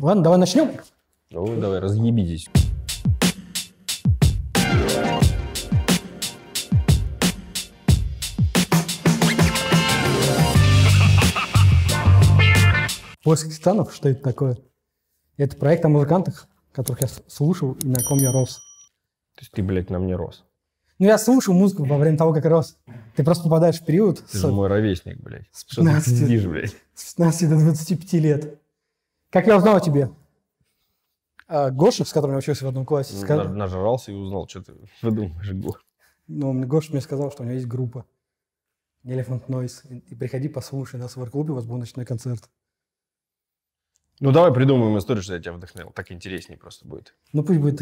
Ладно, давай начнем. Ой, давай, разъебитесь. «Поиск титанов» — что это такое? Это проект о музыкантах, которых я слушал и на ком я рос. То есть ты, блядь, на мне рос? Ну, я слушал музыку во время того, как рос. Ты просто попадаешь в период... Ты с... же мой ровесник, блядь. С 15... Что ты сидишь, блядь? С 15 до 25 лет. Как я узнал о тебе? А, Гоша, с которым я учился в одном классе, сказал... Нажрался и узнал, что ты выдумываешь, Го. Ну, Гоша мне сказал, что у него есть группа. Elephant Noise. И приходи, послушай нас в арт клубе у вас будет ночной концерт. Ну, давай придумаем историю, что я тебя вдохновил. Так интереснее просто будет. Ну, пусть будет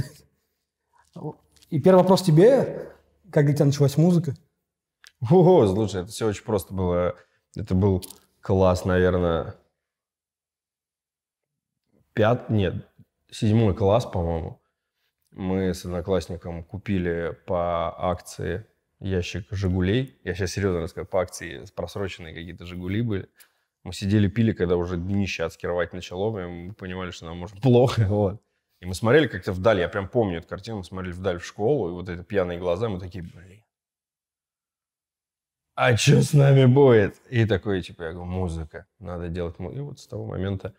И первый вопрос тебе. Как для тебя началась музыка? Ого, слушай, это все очень просто было. Это был класс, наверное, пят... нет, седьмой класс, по-моему, мы с одноклассником купили по акции ящик «Жигулей». Я сейчас серьезно расскажу, по акции просроченные какие-то «Жигули» были. Мы сидели, пили, когда уже днище отскировать начало, и мы понимали, что нам может плохо, вот. И мы смотрели как-то вдаль, я прям помню эту картину, мы смотрели вдаль в школу, и вот эти пьяные глаза, мы такие, блин, а что с нами будет? И такой, типа, я говорю, музыка, надо делать музыку. И вот с того момента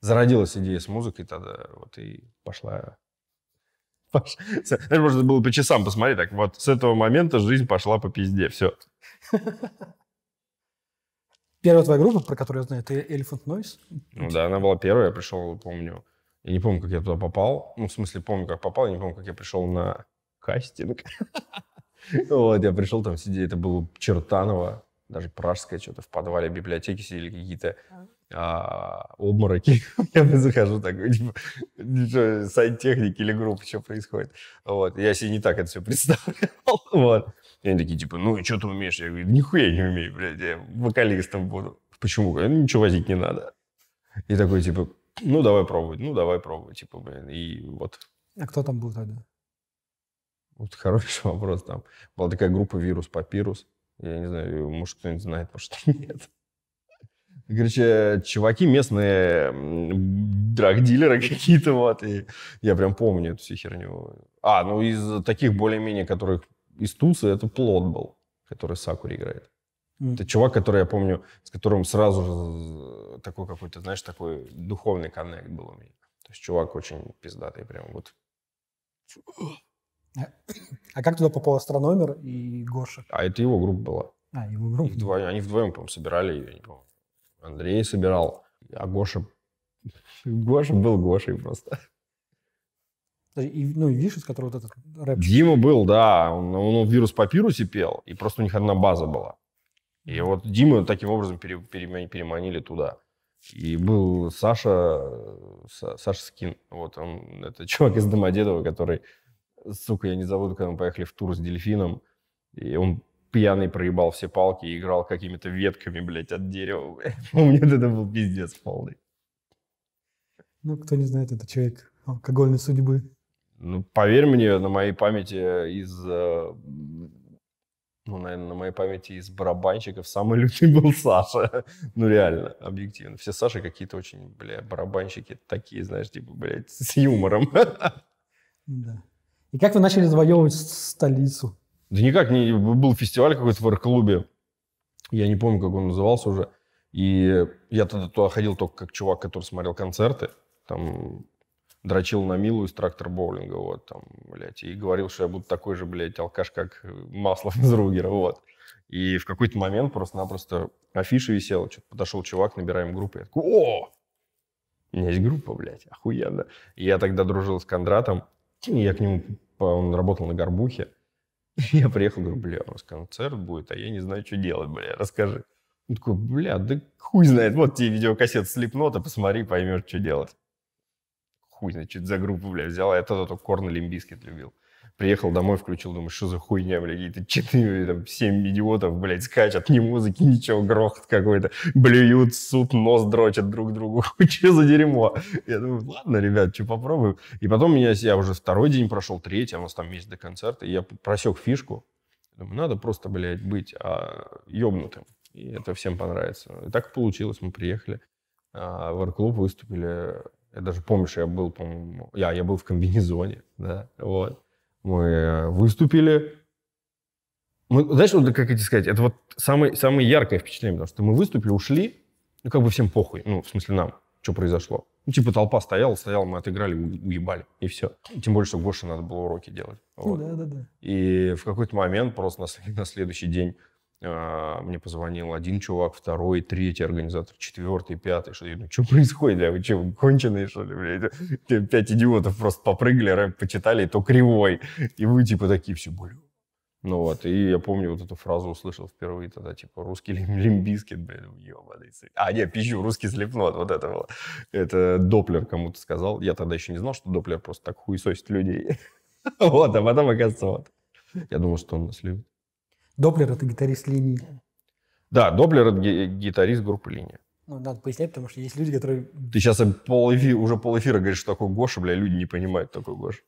зародилась идея с музыкой тогда, вот и пошла... Паш... Знаешь, можно было по часам посмотреть, так вот с этого момента жизнь пошла по пизде, все. Первая твоя группа, про которую я знаю, это Elephant Noise? Ну да, она была первая, я пришел, помню, я не помню, как я туда попал, ну в смысле помню, как попал, я не помню, как я пришел на кастинг. Вот, я пришел, там сидеть, это было Чертаново, даже пражское, что-то в подвале библиотеки сидели какие-то а а, обмороки. я захожу такой, типа, что, сайт техники или группа, что происходит. Вот. Я себе не так это все представлял. вот. И они такие, типа, ну, и что ты умеешь? Я говорю, нихуя не умею, блядь, я вокалистом буду. Почему? Ну, ничего возить не надо. И такой, типа, ну, давай пробовать, ну, давай пробовать, типа, блин, и вот. А кто там был тогда? Вот хороший вопрос там. Была такая группа «Вирус Папирус». Я не знаю, может, кто-нибудь знает, может, нет. Короче, чуваки местные, драгдилеры какие-то, вот, и я прям помню эту всю херню. А, ну из таких более-менее, которых из Тусы, это Плод был, который Сакури играет. Mm. Это чувак, который я помню, с которым сразу же э, такой какой-то, знаешь, такой духовный коннект был у меня. То есть чувак очень пиздатый прям вот. А как туда попал астрономер и Гоша? А это его группа была. А, его группа? Вдвоем, они вдвоем, по-моему, собирали ее, я не помню. Андрей собирал, а Гоша... Гоша был Гошей просто. И, ну, и Виш, из которого вот этот рэп... Дима был, да. Он, он, он вирус по пирусе пел, и просто у них одна база была. И вот Дима таким образом пере, пере, переманили туда. И был Саша, Саша Скин. Вот он, это чувак из Домодедова, который, сука, я не забуду, когда мы поехали в тур с Дельфином. И он пьяный проебал все палки и играл какими-то ветками, блядь, от дерева, блядь. У меня это был пиздец полный. Ну, кто не знает, это человек алкогольной судьбы. Ну, поверь мне, на моей памяти э, из... Э, ну, наверное, на моей памяти из барабанщиков самый лютый был Саша. ну, реально, объективно. Все Саши какие-то очень, бля, барабанщики такие, знаешь, типа, блядь, с юмором. да. И как вы начали завоевывать столицу? Да никак не... Был фестиваль какой-то в арт-клубе. Я не помню, как он назывался уже. И я тогда туда ходил только как чувак, который смотрел концерты. Там дрочил на Милу из трактор боулинга, вот, там, блядь, и говорил, что я буду такой же, блядь, алкаш, как Маслов из Ругера, вот. И в какой-то момент просто-напросто афиша висела, что-то подошел чувак, набираем группу, я такой, о, у меня есть группа, блядь, охуенно. И я тогда дружил с Кондратом, я к нему, он работал на горбухе, Я приехал, говорю, бля, у нас концерт будет, а я не знаю, что делать, бля, расскажи. Он такой, бля, да хуй знает, вот тебе видеокассет слепнота, посмотри, поймешь, что делать. Хуй знает, что это за группу, бля, взяла. Я тогда только Корн Лимбискет любил. Приехал домой, включил, думаю, что за хуйня, блядь, какие-то четыре, там, семь идиотов, блядь, скачат ни музыки, ничего, грохот какой-то, блюют, суп, нос дрочат друг другу, что за дерьмо? Я думаю, ладно, ребят, что попробую. И потом меня, я уже второй день прошел, третий, а у нас там месяц до концерта, и я просек фишку, думаю, надо просто, блядь, быть а, ёбнутым, и это всем понравится. И так получилось, мы приехали, а, в арт-клуб выступили, я даже помню, что я был, по-моему, я, я был в комбинезоне, да, вот мы э, выступили. Мы, знаешь, вот, как это сказать, это вот самое, самое яркое впечатление, потому что мы выступили, ушли, ну как бы всем похуй, ну в смысле нам, что произошло. Ну, типа толпа стояла, стояла, мы отыграли, уебали, и все. Тем более, что Гоше надо было уроки делать. Ну вот. Да, да, да. И в какой-то момент, просто на, на следующий день, а, мне позвонил один чувак, второй, третий организатор, четвертый, пятый. Что, я думаю, что происходит? Бля? Вы что, конченые, что ли? Бля? Пять идиотов просто попрыгали, рэп почитали, и то кривой. И вы типа такие все, бля. Ну вот, и я помню вот эту фразу услышал впервые тогда, типа, русский лим лимбискет, блин, ебаный А, нет, пищу, русский слепнот, вот это было. Это Доплер кому-то сказал. Я тогда еще не знал, что Доплер просто так хуесосит людей. Вот, а потом, оказывается, вот. Я думал, что он нас любит. Доплер – это гитарист линии. Да, Доплер – это гитарист группы линия. Ну, надо пояснять, потому что есть люди, которые... Ты сейчас пол эфира, уже пол эфира говоришь, что такое Гоша, бля, люди не понимают, такой Гоша.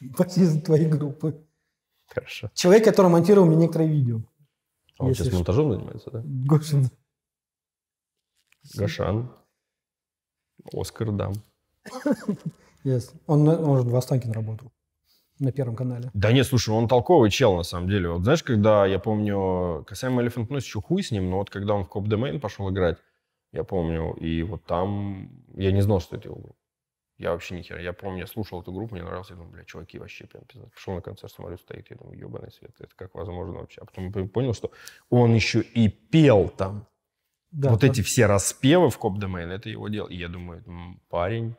Басист твоей группы. Хорошо. Человек, который монтировал мне некоторые видео. А он сейчас что. монтажом занимается, да? Гошин. Гошан. Оскар дам. Yes. Он, он же в Останкин работал на Первом канале. Да нет, слушай, он толковый чел, на самом деле. Вот знаешь, когда, я помню, касаемо Elephant Noise, еще хуй с ним, но вот когда он в Коп Domain пошел играть, я помню, и вот там я не знал, что это его группа. Я вообще ни хера. Я помню, я слушал эту группу, мне нравился. я думаю, бля, чуваки вообще прям пиздец. Пошел на концерт, смотрю, стоит, я думаю, ебаный свет, это как возможно вообще? А потом понял, что он еще и пел там. Да, вот да. эти все распевы в Коп Домен, это его дело. И я думаю, парень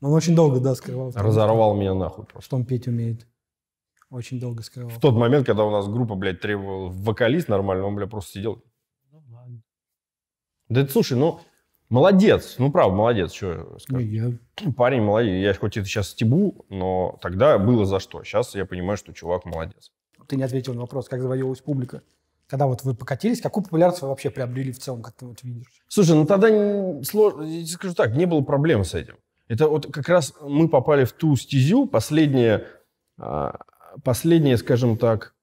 ну, он очень долго, да, скрывал. Разорвал меня нахуй просто. Что он петь умеет. Очень долго скрывал. В тот момент, когда у нас группа, блядь, требовала вокалист нормально, он, блядь, просто сидел. Ну, ладно. Да это, слушай, ну, молодец. Ну, правда, молодец. Что ну, скажу. Я... Ну, парень молодец. Я хоть это сейчас стебу, но тогда было за что. Сейчас я понимаю, что чувак молодец. Ты не ответил на вопрос, как завоевалась публика когда вот вы покатились, какую популярность вы вообще приобрели в целом, как ты вот видишь? Слушай, ну тогда сложно, скажу так, не было проблем с этим. Это вот как раз мы попали в ту стезю, последняя, а, последняя скажем так,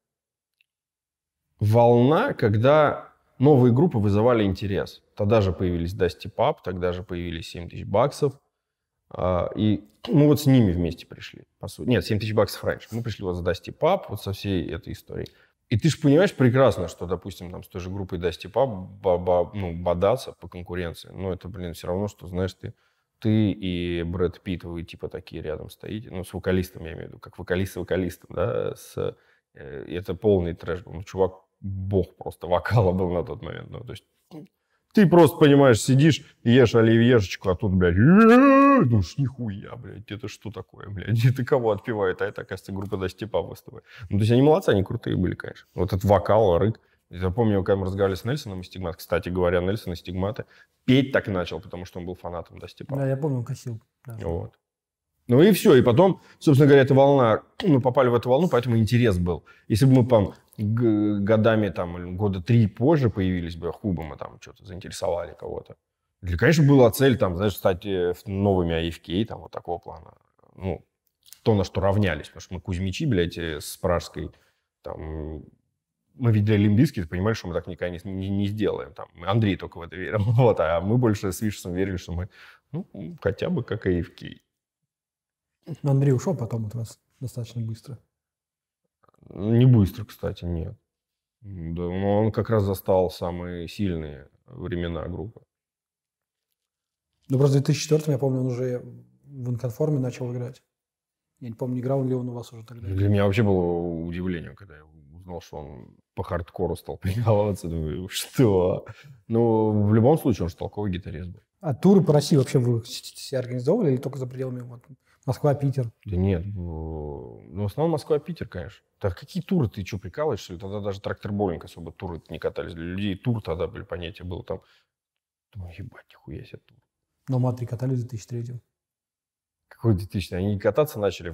волна, когда новые группы вызывали интерес. Тогда же появились Dusty Pub, тогда же появились 7 тысяч баксов. А, и мы вот с ними вместе пришли. По сути. Нет, 7 тысяч баксов раньше. Мы пришли вот с Dusty Pub, вот со всей этой историей. И ты же понимаешь прекрасно, что, допустим, там с той же группой Dusty Pub ну, бодаться по конкуренции. Но это, блин, все равно, что, знаешь, ты ты и Брэд Питт, вы типа такие рядом стоите, ну, с вокалистом, я имею в виду, как вокалист с вокалистом, да, с... Э, это полный трэш Ну, чувак, бог просто вокала был на тот момент. Ну, то есть ты просто, понимаешь, сидишь, ешь оливьешечку, а тут, блядь, ну ж нихуя, блядь, это что такое, блядь, это кого отпивает, а это, оказывается, группа до степа выступает. Ну, то есть они молодцы, они крутые были, конечно. Вот этот вокал, рык. Я помню, когда мы разговаривали с Нельсоном и Стигмат. Кстати говоря, Нельсон и Стигматы петь так начал, потому что он был фанатом, да, Степана? Да, я помню, он косил. Да. Вот. Ну и все. И потом, собственно говоря, эта волна, мы попали в эту волну, поэтому интерес был. Если бы мы там годами, там, года три позже появились бы, хубо мы там что-то заинтересовали кого-то. Для, конечно, была цель, там, знаешь, стать э, новыми AFK, там, вот такого плана. Ну, то, на что равнялись, потому что мы Кузьмичи, блядь, э, с Пражской, там, мы видели Олимпийский, понимаешь, что мы так никогда не, не, не сделаем. Там, Андрей только в это верил. Вот, а мы больше с Вишесом верили, что мы ну, хотя бы как AFK. Ну, Андрей ушел потом от вас достаточно быстро. Не быстро, кстати, нет. Да, но он как раз застал самые сильные времена группы. Ну, просто в 2004 я помню, он уже в инконформе начал играть. Я не помню, играл ли он у вас уже тогда. Для меня вообще было удивление, когда я узнал, что он по хардкору стал прикалываться, думаю, что? Ну, в любом случае, он же толковый гитарист был. А туры по России вообще вы все организовывали или только за пределами вот, Москва, Питер? Да нет, ну, в основном Москва, Питер, конечно. Так какие туры ты что, прикалываешься? Что Тогда даже трактор боулинг особо туры не катались. Для людей тур тогда были понятия было там. Думаю, ебать, нихуя себе тур. Но мы три катались в 2003 какой детичный. Они кататься начали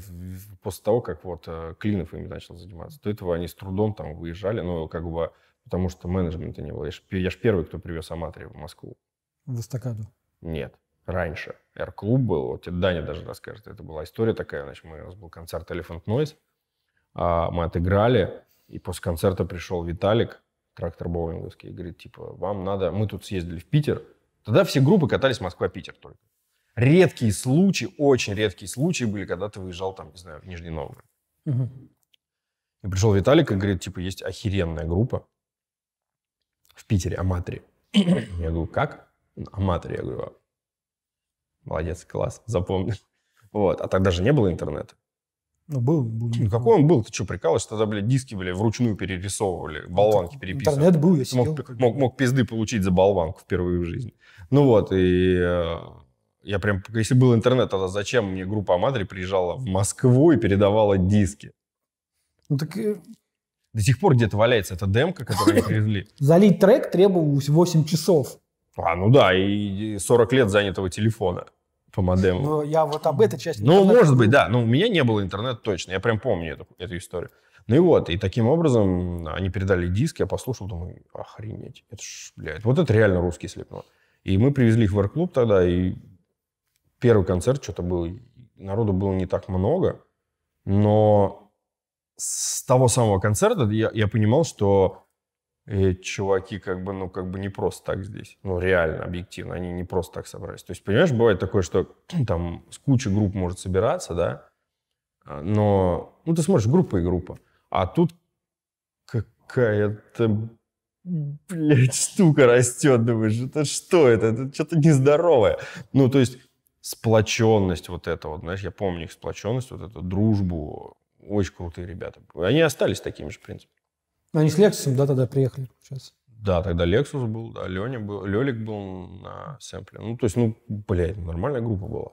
после того, как вот э, Клинов ими начал заниматься. До этого они с трудом там выезжали, но ну, как бы, потому что менеджмента не было. Я же, я ж первый, кто привез Аматрия в Москву. В эстакаду? Нет, раньше. Р-клуб был, вот тебе Даня даже расскажет. Это была история такая, значит, мы, у нас был концерт Elephant Noise, а мы отыграли, и после концерта пришел Виталик, трактор боулинговский, и говорит, типа, вам надо... Мы тут съездили в Питер, Тогда все группы катались Москва-Питер только. Редкие случаи, очень редкие случаи были, когда ты выезжал там, не знаю, в Нижний Новгород. Угу. И пришел Виталик и говорит, типа, есть охеренная группа в Питере, Аматри. Я говорю, как? Аматри. Я говорю, «А, молодец, класс, запомнил. Вот. А тогда же не было интернета. Ну, был, был. Ну, какой он был? Ты что, прикалываешься? Тогда, блядь, диски, блядь, вручную перерисовывали, болванки переписывали. Интернет был, я сидел. Мог, мог, мог пизды получить за болванку впервые в жизни. Ну вот, и э, я прям, если был интернет, тогда зачем мне группа Амадри приезжала в Москву и передавала диски? Ну так... Э, До сих пор где-то валяется эта демка, которую они привезли. Залить трек требовалось 8 часов. А, ну да, и 40 лет занятого телефона по модему. Ну, я вот об этой части... Ну, может быть, да. Но ну, у меня не было интернета точно. Я прям помню эту, эту историю. Ну и вот, и таким образом они передали диск, я послушал, думаю, охренеть, это ж, блядь, вот это реально русский слепно. И мы привезли их в эр-клуб тогда, и первый концерт что-то был, народу было не так много, но с того самого концерта я, я понимал, что э, чуваки как бы, ну, как бы не просто так здесь. Ну, реально, объективно, они не просто так собрались. То есть, понимаешь, бывает такое, что там с кучи групп может собираться, да, а, но, ну, ты смотришь, группа и группа. А тут какая-то, блядь, штука растет, думаешь, это что это? Это что-то нездоровое. Ну, то есть, сплоченность вот эта вот, знаешь, я помню их сплоченность, вот эту дружбу. Очень крутые ребята. Они остались такими же, в принципе. Они с Лексусом, да, тогда приехали, Сейчас. Да, тогда Лексус был, да, Леня был, Лелик был на сэмпле. Ну, то есть, ну, блядь, нормальная группа была.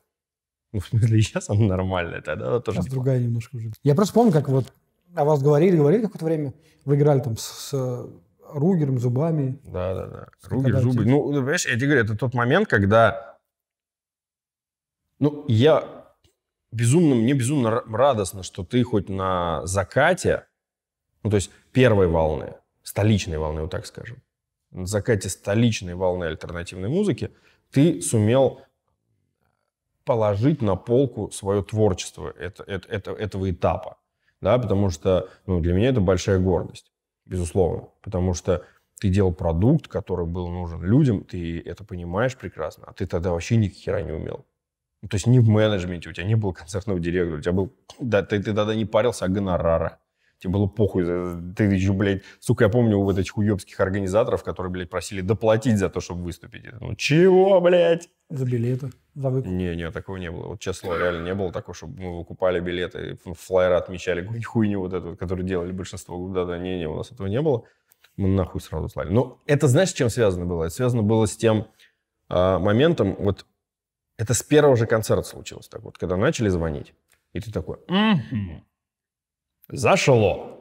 Ну, в смысле, сейчас она нормальная, тогда она тоже... Сейчас другая немножко уже. Я просто помню, как вот о вас говорили, говорили какое-то время, вы играли там с, с Ругером, Зубами. Да-да-да, Ругер, Зубы. Ну, понимаешь, я тебе говорю, это тот момент, когда ну, я безумно, мне безумно радостно, что ты хоть на закате, ну, то есть первой волны, столичной волны, вот так скажем, на закате столичной волны альтернативной музыки, ты сумел положить на полку свое творчество это, это, это, этого этапа. Да, потому что ну, для меня это большая гордость, безусловно. Потому что ты делал продукт, который был нужен людям, ты это понимаешь прекрасно, а ты тогда вообще ни хера не умел. Ну, то есть не в менеджменте, у тебя не было концертного директора, у тебя был... Да, ты, ты тогда не парился о а гонорарах. Тебе было похуй. Ты еще, блядь, сука, я помню вот этих уебских организаторов, которые, блядь, просили доплатить за то, чтобы выступить. ну чего, блядь? За билеты, за выкуп. Не, не, такого не было. Вот честно, реально не было такого, чтобы мы выкупали билеты, флайеры отмечали, хуйню вот эту, которую делали большинство. Да-да, не, не, у нас этого не было. Мы нахуй сразу слали. Но это знаешь, с чем связано было? Это связано было с тем а, моментом, вот это с первого же концерта случилось. Так вот, когда начали звонить, и ты такой, угу, зашло.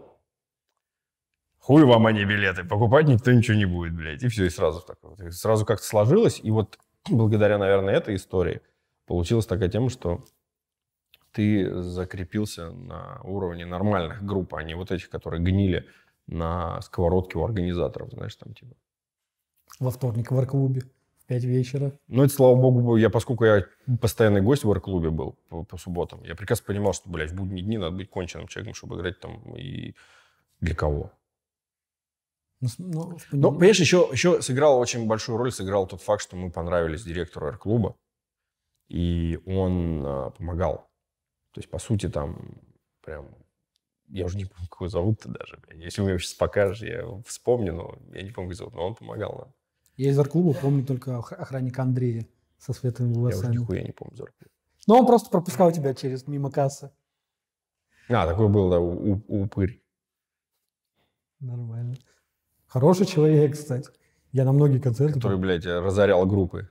Хуй вам они билеты, покупать никто ничего не будет, блядь. И все, и сразу так вот. сразу как-то сложилось, и вот благодаря, наверное, этой истории получилась такая тема, что ты закрепился на уровне нормальных групп, а не вот этих, которые гнили на сковородке у организаторов, знаешь, там типа. Во вторник в арклубе. 5 вечера. Ну, это, слава богу, я, поскольку я постоянный гость в арт-клубе был по, по субботам, я прекрасно понимал, что, блядь, в будние дни надо быть конченным человеком, чтобы играть там и для кого. Ну, ну, ну понимаешь, еще, еще сыграл очень большую роль, сыграл тот факт, что мы понравились директору арт-клуба, и он э, помогал. То есть, по сути, там прям я уже не помню, как его зовут-то даже. Если вы мне сейчас покажешь, я вспомню, но я не помню, как зовут, но он помогал нам. Я из арт-клуба помню только охранника Андрея со светлыми волосами. Я уже нихуя не помню из Но он просто пропускал тебя через мимо кассы. А, такой был, да, у, у, упырь. Нормально. Хороший человек, кстати. Я на многие концерты... Который, блядь, разорял группы.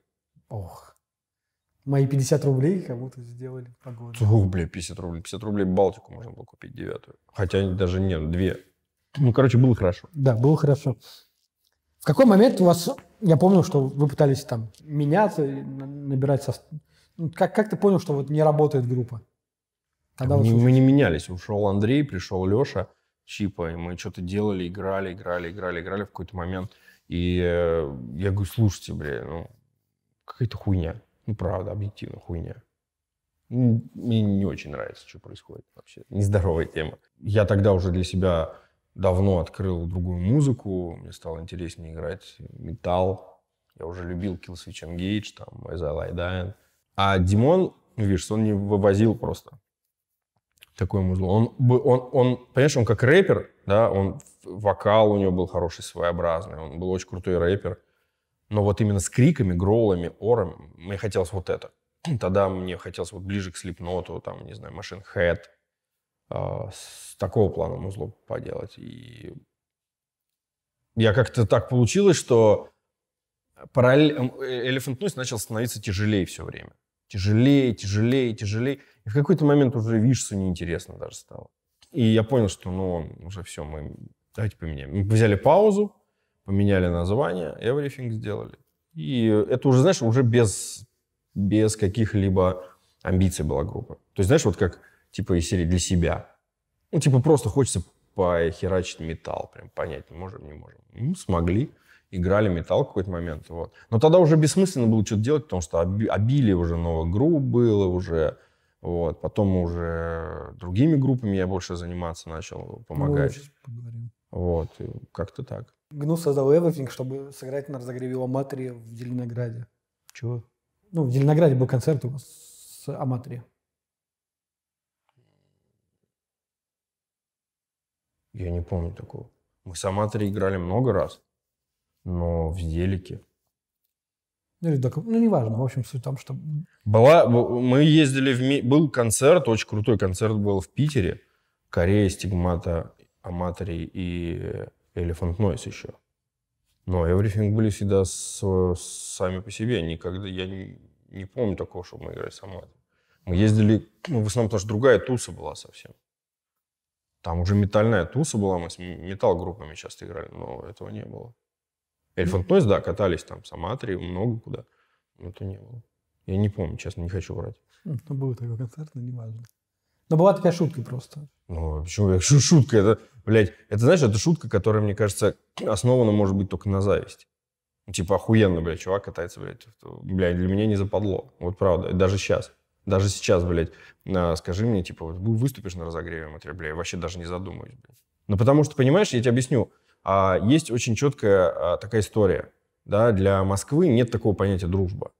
Ох. Мои 50 рублей кому-то сделали погоду. Ух, блядь, 50 рублей. 50 рублей Балтику можно было купить девятую. Хотя даже нет, две. Ну, короче, было хорошо. Да, было хорошо. В какой момент у вас я помню, что вы пытались там меняться, набирать состав. Ну, как, как ты понял, что вот не работает группа? Тогда не, мы не менялись. Ушел Андрей, пришел Леша, Чипа, и мы что-то делали, играли, играли, играли, играли в какой-то момент. И э, я говорю, слушайте, бля, ну, какая-то хуйня. Ну, правда, объективно, хуйня. Мне не очень нравится, что происходит вообще. Нездоровая тема. Я тогда уже для себя давно открыл другую музыку, мне стало интереснее играть металл. Я уже любил Kill Switch Engage, там, As I Lie Dying. А Димон, ну, видишь, он не вывозил просто такое музло. Он, он, он, понимаешь, он как рэпер, да, он, вокал у него был хороший, своеобразный, он был очень крутой рэпер. Но вот именно с криками, гроулами, орами мне хотелось вот это. Тогда мне хотелось вот ближе к слепноту, там, не знаю, машин Head – а, с такого плана музло поделать. И я как-то так получилось, что параллель... Эм, э, Elephant Noise начал становиться тяжелее все время. Тяжелее, тяжелее, тяжелее. И в какой-то момент уже Вишсу неинтересно даже стало. И я понял, что ну уже все, мы давайте поменяем. Мы взяли паузу, поменяли название, everything сделали. И это уже, знаешь, уже без, без каких-либо амбиций была группа. То есть, знаешь, вот как типа из серии для себя. Ну, типа просто хочется похерачить металл, прям понять, не можем, не можем. Ну, смогли, играли металл в какой-то момент, вот. Но тогда уже бессмысленно было что-то делать, потому что обилие уже новых групп было уже, вот. Потом уже другими группами я больше заниматься начал, помогать. Ну, вот, как-то так. Гну создал Everything, чтобы сыграть на разогреве у в Зеленограде. Чего? Ну, в Зеленограде был концерт у вас с Аматри. Я не помню такого. Мы с Аматоре играли много раз, но в Зелике. Ну, или так, ну, неважно, в общем, суть там, что... Была, мы ездили в... Был концерт, очень крутой концерт был в Питере. Корея, Стигмата, Аматори и элефант Noise еще. Но Everything были всегда с, сами по себе. Никогда, я не, не помню такого, чтобы мы играли с Аматори. Мы ездили, ну, в основном, потому что другая туса была совсем. Там уже метальная туса была, мы с метал группами часто играли, но этого не было. Эльфант Нойз, да, катались там в много куда, но это не было. Я не помню, честно, не хочу врать. Хм, ну, был такой концерт, но неважно. Но была такая шутка просто. Ну, а почему? я? Шутка, это, блядь, это, знаешь, это шутка, которая, мне кажется, основана, может быть, только на зависть. Типа, охуенно, блядь, чувак катается, блядь. Блядь, для меня не западло. Вот правда, даже сейчас. Даже сейчас, блядь, скажи мне, типа, выступишь на разогреве материала, я вообще даже не задумаюсь, блядь. Ну, потому что, понимаешь, я тебе объясню. А, есть очень четкая а, такая история. Да, для Москвы нет такого понятия «дружба».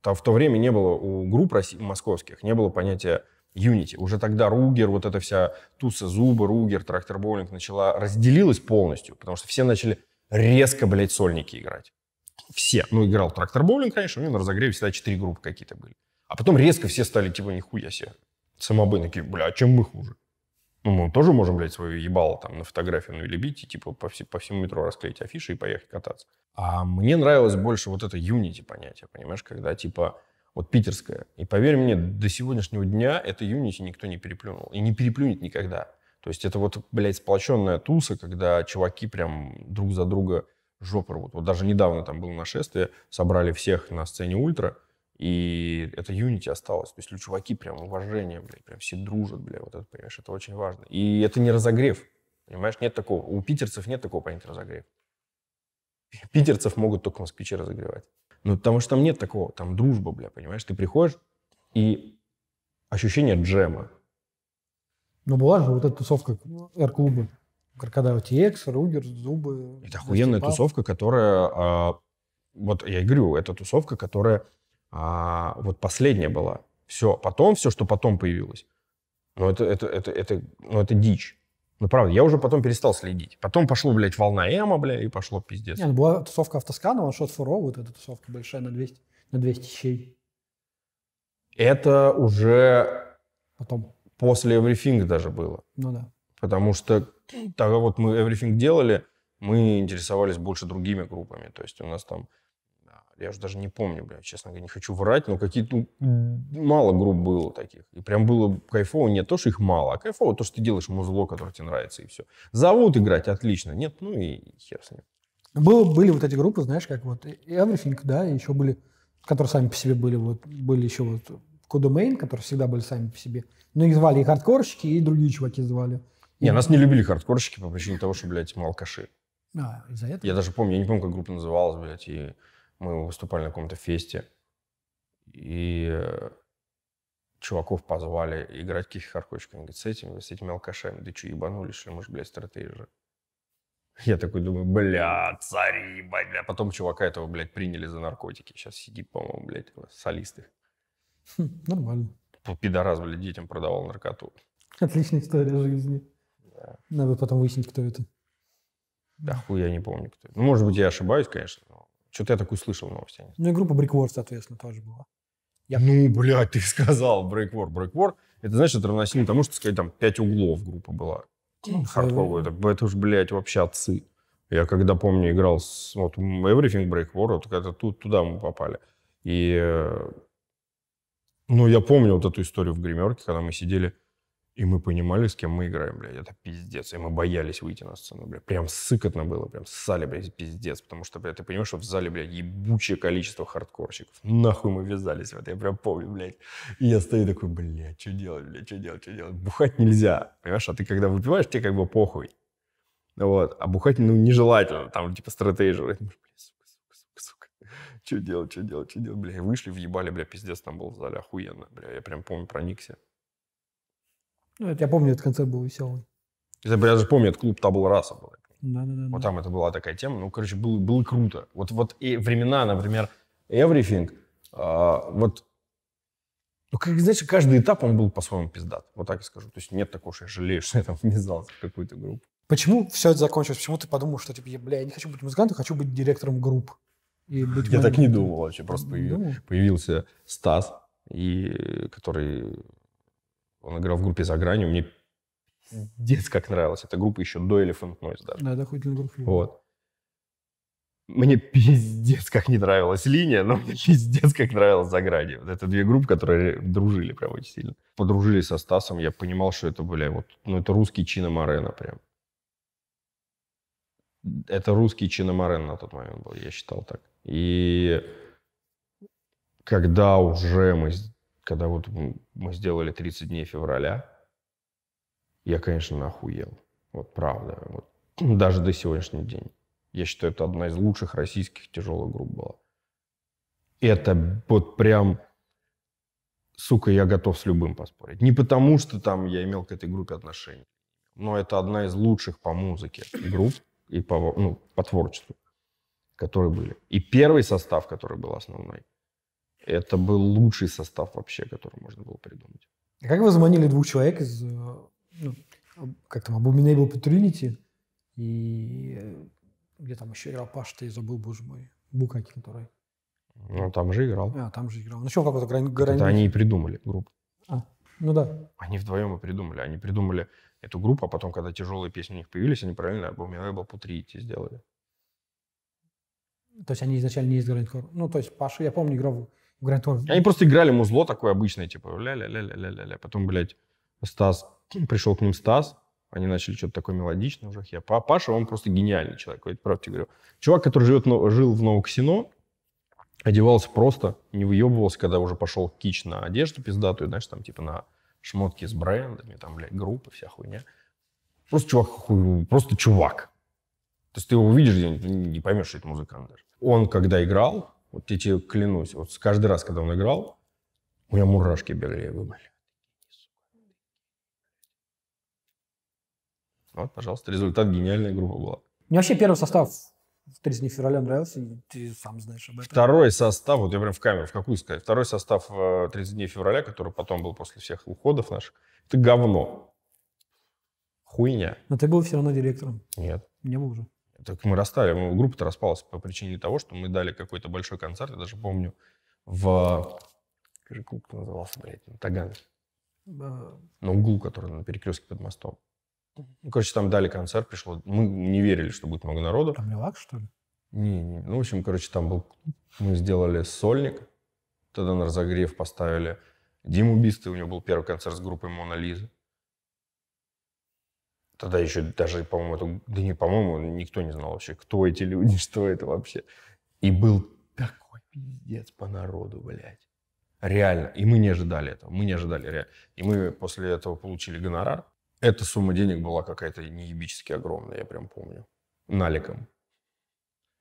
Там в то время не было у групп россий, московских, не было понятия Unity. Уже тогда Ругер, вот эта вся туса зубы, Ругер, Трактор Боулинг начала, разделилась полностью, потому что все начали резко, блядь, сольники играть. Все. Ну, играл Трактор Боулинг, конечно, у него на разогреве всегда четыре группы какие-то были. А потом резко все стали типа нихуя себе. Самобы такие, бля, а чем мы хуже? Ну, мы тоже можем, блядь, свое ебало там на фотографию налюбить и типа по, вс- по всему метро расклеить афиши и поехать кататься. А мне нравилось больше вот это юнити понятие, понимаешь, когда типа вот питерское. И поверь мне, до сегодняшнего дня это юнити никто не переплюнул. И не переплюнет никогда. То есть это вот, блядь, сплоченная туса, когда чуваки прям друг за друга жопы рвут. Вот даже недавно там было нашествие, собрали всех на сцене ультра – и это юнити осталось. То есть чуваки прям уважение, блядь, прям все дружат, блядь, вот это, понимаешь, это очень важно. И это не разогрев, понимаешь, нет такого. У питерцев нет такого понятия разогрев. Питерцев могут только москвичи разогревать. Ну, потому что там нет такого, там дружба, бля, понимаешь? Ты приходишь, и ощущение джема. Ну, была же вот эта тусовка R-клуба. Крокодил ТХ, Ругер, Зубы. Это охуенная тусовка, которая... А, вот я и говорю, это тусовка, которая а вот последняя была. Все, потом все, что потом появилось. Ну, это, это, это, это, ну, это дичь. Ну, правда, я уже потом перестал следить. Потом пошло, блядь, волна Эма, бля, и пошло пиздец. Нет, была тусовка Автоскана, One Фуро, вот эта тусовка большая на 200, на 200 щей. Это уже... Потом. После Everything даже было. Ну да. Потому что тогда вот мы Everything делали, мы интересовались больше другими группами. То есть у нас там я уже даже не помню, бля, честно говоря, не хочу врать, но какие-то ну, мало групп было таких. И прям было кайфово не то, что их мало, а кайфово то, что ты делаешь музло, которое тебе нравится, и все. Зовут играть, отлично. Нет, ну и хер с ним. Было, были вот эти группы, знаешь, как вот Everything, да, и еще были, которые сами по себе были, вот, были еще вот Кудомейн, которые всегда были сами по себе. Но их звали и хардкорщики, и другие чуваки звали. Не, нас не любили хардкорщики по причине того, что, блядь, мы А, из-за этого? Я даже помню, я не помню, как группа называлась, блядь, и мы выступали на каком-то фесте, и э, чуваков позвали играть кихаркочку. Они говорят, с этими, с этими алкашами, да что, ебанули, что ли, мы же, блядь, стратегии Я такой думаю, бля, цари, бля. Потом чувака этого, блядь, приняли за наркотики. Сейчас сидит, по-моему, блядь, э, солист их. Хм, нормально. Пидорас, блядь, детям продавал наркоту. Отличная история жизни. Да. Надо потом выяснить, кто это. Да хуй я не помню, кто это. Ну, может быть, я ошибаюсь, конечно, но что-то я такую слышал новости. Ну и группа Бриквор, соответственно, тоже была. Я... Ну, блядь, ты сказал Брейквор. Брейквор, это, значит это равносильно тому, что сказать, там, пять углов группа была. Ну, Это, это уж, блядь, вообще отцы. Я когда, помню, играл с вот, Everything Breakboard, вот когда тут, туда мы попали. И, э, ну, я помню вот эту историю в гримерке, когда мы сидели, и мы понимали, с кем мы играем, блядь, это пиздец. И мы боялись выйти на сцену, блядь. Прям сыкотно было, прям ссали, блядь, пиздец. Потому что, блядь, ты понимаешь, что в зале, блядь, ебучее количество хардкорщиков. Нахуй мы вязались в это, я прям помню, блядь. И я стою такой, блядь, что делать, блядь, что делать, что делать. Бухать нельзя, понимаешь? А ты когда выпиваешь, тебе как бы похуй. Вот. А бухать, ну, нежелательно. Там, типа, стратегия Блядь, сука, сука, сука, сука. Что делать, что делать, что делать, бля. Вышли, въебали, бля, пиздец там был в зале, охуенно, бля. Я прям помню, проникся. Ну, это я помню, этот концерт был веселый. Это, я даже помню, этот клуб Табла Раса был. Да, да, да. Вот там это была такая тема. Ну, короче, было, было круто. Вот, вот и времена, например, Everything, а, вот ну, как, знаешь, каждый этап, он был по-своему пиздат. Вот так я скажу. То есть нет такого, что я жалею, что я там вмезался в какую-то группу. Почему все это закончилось? Почему ты подумал, что, типа, я, бля, я не хочу быть музыкантом, хочу быть директором групп? И быть я так не думал вообще. Просто появил, ну. появился Стас, и, который он играл в группе «За гранью». Мне пиздец как нравилась эта группа еще до Elephant Noise даже. Да, да, хоть на группе. Вот. Мне пиздец как не нравилась линия, но мне пиздец как нравилась «За гранью». Это две группы, которые дружили прям очень сильно. Подружились со Стасом, я понимал, что это, бля, вот, ну это русский Чина Марена прям. Это русский Чина Марен на тот момент был, я считал так. И когда уже мы когда вот мы сделали 30 дней февраля, я, конечно, охуел. Вот правда. Вот. Даже до сегодняшнего дня. Я считаю, это одна из лучших российских тяжелых групп была. Это вот прям, сука, я готов с любым поспорить. Не потому, что там я имел к этой группе отношения, но это одна из лучших по музыке групп и по, ну, по творчеству, которые были. И первый состав, который был основной, это был лучший состав вообще, который можно было придумать. А как вы заманили двух человек из, э, ну, как там, Abominable Paternity и э, где там еще играл Паш, ты забыл, боже мой, Букаки, который. Ну, там же играл. А, там же играл. Ну, что, какой это грань... грань... Это они и придумали группу. А, ну да. Они вдвоем и придумали. Они придумали эту группу, а потом, когда тяжелые песни у них появились, они правильно Abominable Paternity сделали. То есть они изначально не из Гранит Ну, то есть Паша, я помню, играл Гранд Орм. Они просто играли музло такое обычное, типа ля-ля-ля-ля-ля-ля. Потом, блядь, Стас, пришел к ним Стас, они начали что-то такое мелодичное уже. Я, Паша, он просто гениальный человек, я правда тебе говорю. Чувак, который живет, жил в Новоксино, одевался просто, не выебывался, когда уже пошел кич на одежду пиздатую, знаешь, там типа на шмотки с брендами, там, блядь, группы, вся хуйня. Просто чувак, просто чувак. То есть ты его увидишь, не поймешь, что это музыкант даже. Он, когда играл, вот я тебе клянусь, вот каждый раз, когда он играл, у меня мурашки бегали, вымыли. Вот, пожалуйста, результат гениальная группа была. Мне вообще первый состав в 30 февраля нравился, ты сам знаешь об этом. Второй состав, вот я прям в камеру, в какую сказать, второй состав 30 э, дней февраля, который потом был после всех уходов наших, это говно. Хуйня. Но ты был все равно директором. Нет. Не был уже. Так мы расстали, группа-то распалась по причине того, что мы дали какой-то большой концерт, я даже помню, в... как же клуб назывался, блядь, на ну, Тагане. Да. На углу, который на перекрестке под мостом. Ну, короче, там дали концерт, пришло. Мы не верили, что будет много народу. Там Милак, что ли? Не, не. Ну, в общем, короче, там был... Мы сделали сольник. Тогда на разогрев поставили Диму Бисты. У него был первый концерт с группой «Мона Лиза». Тогда еще даже, по-моему, это, да не, по-моему, никто не знал вообще, кто эти люди, что это вообще. И был такой пиздец по народу, блядь. Реально. И мы не ожидали этого. Мы не ожидали, реально. И мы после этого получили гонорар. Эта сумма денег была какая-то неебически огромная, я прям помню. Наликом.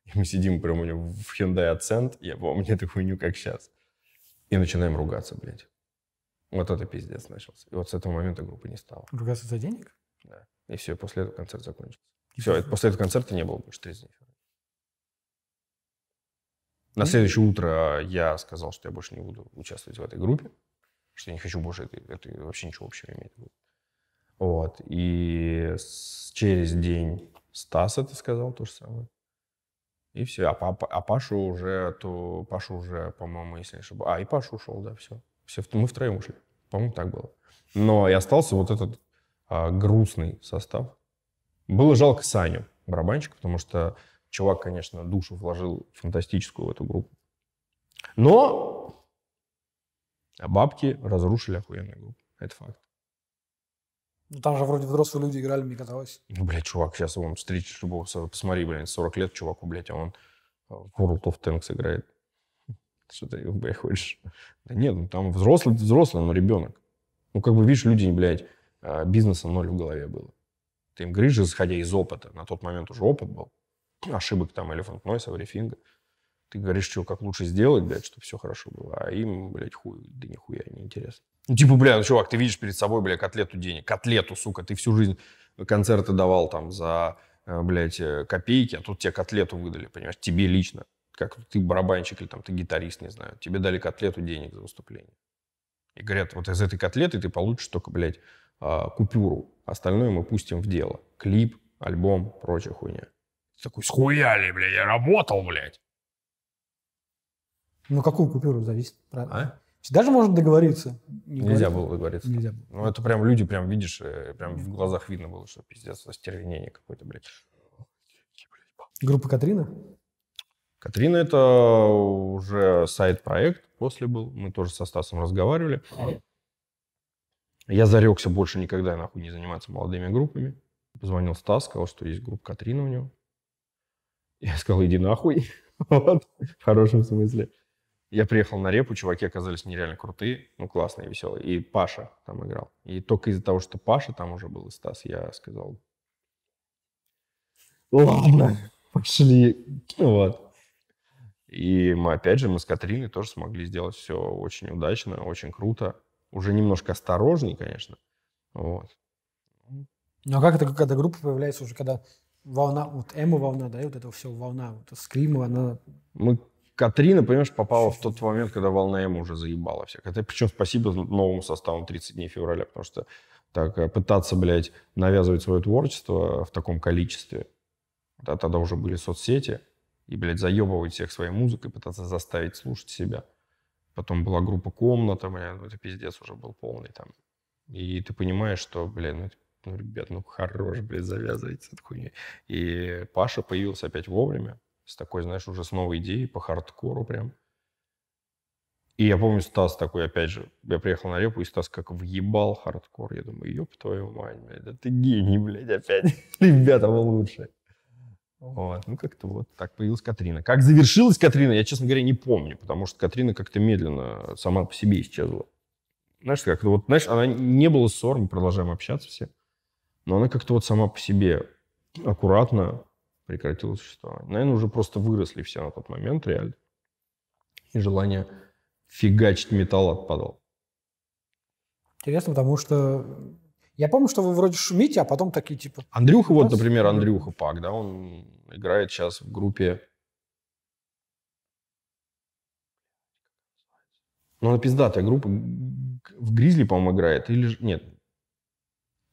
И мы сидим прям у него в Hyundai Accent, я помню эту хуйню, как сейчас. И начинаем ругаться, блядь. Вот это пиздец начался. И вот с этого момента группы не стало. Ругаться за денег? Да. И все, после этого концерт закончился. Все, после этого концерта не было больше трезвенника. На следующее утро я сказал, что я больше не буду участвовать в этой группе, что я не хочу больше этой, этой вообще ничего общего иметь. Вот. И с, через день Стас это сказал то же самое. И все. А, папа, а Пашу уже, то Пашу уже, по-моему, если не ошибаюсь. А, и Паша ушел, да, все. все мы втроем ушли. По-моему, так было. Но и остался вот этот а, грустный состав. Было жалко Саню, барабанщика, потому что чувак, конечно, душу вложил фантастическую в эту группу. Но а бабки разрушили охуенную группу. Это факт. Ну, там же вроде взрослые люди играли, мне казалось. Ну, блядь, чувак, сейчас вон встретишь любого, посмотри, блядь, 40 лет чуваку, блядь, а он в а, World of Tanks играет. Что ты, блядь, хочешь? Да нет, ну там взрослый, взрослый, но ребенок. Ну, как бы, видишь, люди, блядь, а, бизнеса ноль в голове было. Ты им говоришь исходя из опыта, на тот момент уже опыт был, ошибок там, Elephant Noise, брифинга, ты говоришь, что как лучше сделать, блядь, чтобы все хорошо было, а им, блядь, хуй, да нихуя, неинтересно. Ну, типа, бля, ну, чувак, ты видишь перед собой, бля, котлету денег, котлету, сука, ты всю жизнь концерты давал там за, э, блядь, э, копейки, а тут тебе котлету выдали, понимаешь, тебе лично, как ты барабанщик или там ты гитарист, не знаю, тебе дали котлету денег за выступление. И говорят, вот из этой котлеты ты получишь только, блядь, а, купюру. Остальное мы пустим в дело. Клип, альбом, прочая хуйня. Такой, схуяли, блядь, я работал, блядь. Ну, какую купюру зависит, правильно? А? Даже можно договориться. Не Нельзя было договориться. Нельзя было. Ну, это прям люди, прям видишь, э, прям в глазах видно было, что пиздец, остервенение какое-то, блядь. Группа Катрина? Катрина это уже сайт-проект после был. Мы тоже со Стасом разговаривали. Я зарекся больше никогда нахуй не заниматься молодыми группами. Позвонил Стас, сказал, что есть группа Катрина у него. Я сказал, иди нахуй. вот, в хорошем смысле. Я приехал на репу, чуваки оказались нереально крутые, ну, классные, веселые. И Паша там играл. И только из-за того, что Паша там уже был, и Стас, я сказал, ладно, пошли. Ну вот. И мы, опять же, мы с Катриной тоже смогли сделать все очень удачно, очень круто уже немножко осторожнее, конечно. Вот. Ну а как это, когда группа появляется уже, когда волна, вот эмо волна, да, и вот этого всего волна, вот скрима, она... Мы Катрина, понимаешь, попала в тот момент, когда волна ему уже заебала всех. Это причем спасибо новому составу 30 дней февраля, потому что так э, пытаться, блядь, навязывать свое творчество в таком количестве, да, тогда уже были соцсети, и, блядь, заебывать всех своей музыкой, пытаться заставить слушать себя – Потом была группа комната, блин, ну это пиздец уже был полный там. И ты понимаешь, что, блин, ну, ну ребят, ну хорош, блин, завязывайте эту хуйню. И Паша появился опять вовремя, с такой, знаешь, уже с новой идеей, по хардкору прям. И я помню, Стас такой, опять же, я приехал на репу, и Стас как въебал хардкор. Я думаю, ёб твою мать, блядь, да ты гений, блядь, опять. Ребята, вы лучшие. Вот. Ну, как-то вот так появилась Катрина. Как завершилась Катрина, я, честно говоря, не помню, потому что Катрина как-то медленно сама по себе исчезла. Знаешь, как-то вот, знаешь, она не было ссор, мы продолжаем общаться все, но она как-то вот сама по себе аккуратно прекратила существовать. Наверное, уже просто выросли все на тот момент реально. И желание фигачить металл отпадало. Интересно, потому что я помню, что вы вроде шумите, а потом такие типа... Андрюха, вот, например, Андрюха Пак, да, он играет сейчас в группе... Ну, она пиздатая группа. В Гризли, по-моему, играет. Или Нет.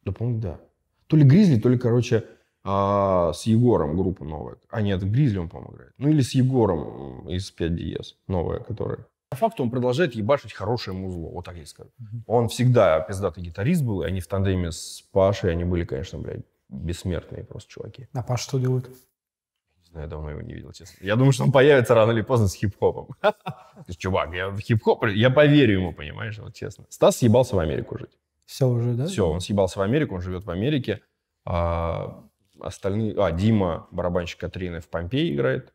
Да, по-моему, да. То ли Гризли, то ли, короче, а, с Егором группа новая. А нет, в Гризли он, по-моему, играет. Ну, или с Егором из 5 ds новая, которая. По факту он продолжает ебашить хорошее музло, вот так я скажу. Он всегда пиздатый гитарист был, и они в тандеме с Пашей, они были, конечно, блядь, бессмертные просто чуваки. А Паша что делает? Не знаю, давно его не видел, честно. Я думаю, что он появится рано или поздно с хип-хопом. Чувак, я в хип-хоп, я поверю ему, понимаешь, вот честно. Стас съебался в Америку жить. Все уже, да? Все, он съебался в Америку, он живет в Америке. А, остальные... А, Дима, барабанщик Катрины, в Помпеи играет.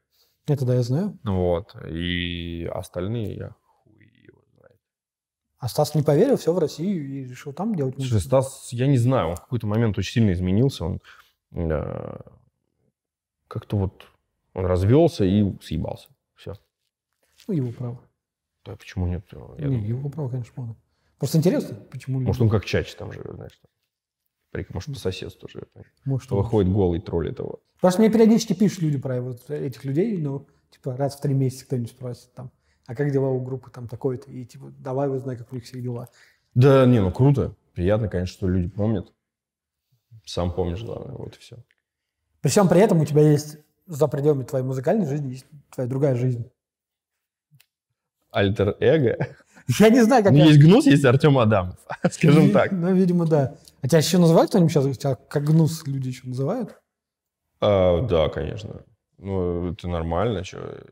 Это да, я знаю. Вот. И остальные я хуй его а Стас не поверил, все в Россию и решил там делать. Слушай, Стас, я не знаю, он в какой-то момент очень сильно изменился. Он э, как-то вот он развелся и съебался. Все. Ну, его право. Да почему нет? Я не, думаю... его право, конечно, можно. Просто интересно, почему... Может, он как чаще там живет, знаешь. Что... Может, по соседству уже. Может, что выходит голый тролль этого. Потому что мне периодически пишут люди про вот этих людей, но ну, типа раз в три месяца кто-нибудь спросит там, а как дела у группы там такой-то? И типа давай узнай, как у них все дела. Да, не, ну круто. Приятно, конечно, что люди помнят. Сам помнишь, главное, вот и все. При всем при этом у тебя есть за пределами твоей музыкальной жизни есть твоя другая жизнь. Альтер-эго? Я не знаю, как... Ну, есть Гнус, есть Артем Адамов, скажем ну, так. Ну, видимо, да. А тебя еще называют кто-нибудь сейчас? Тебя как Гнус люди еще называют? А, да, конечно. Ну, это нормально, что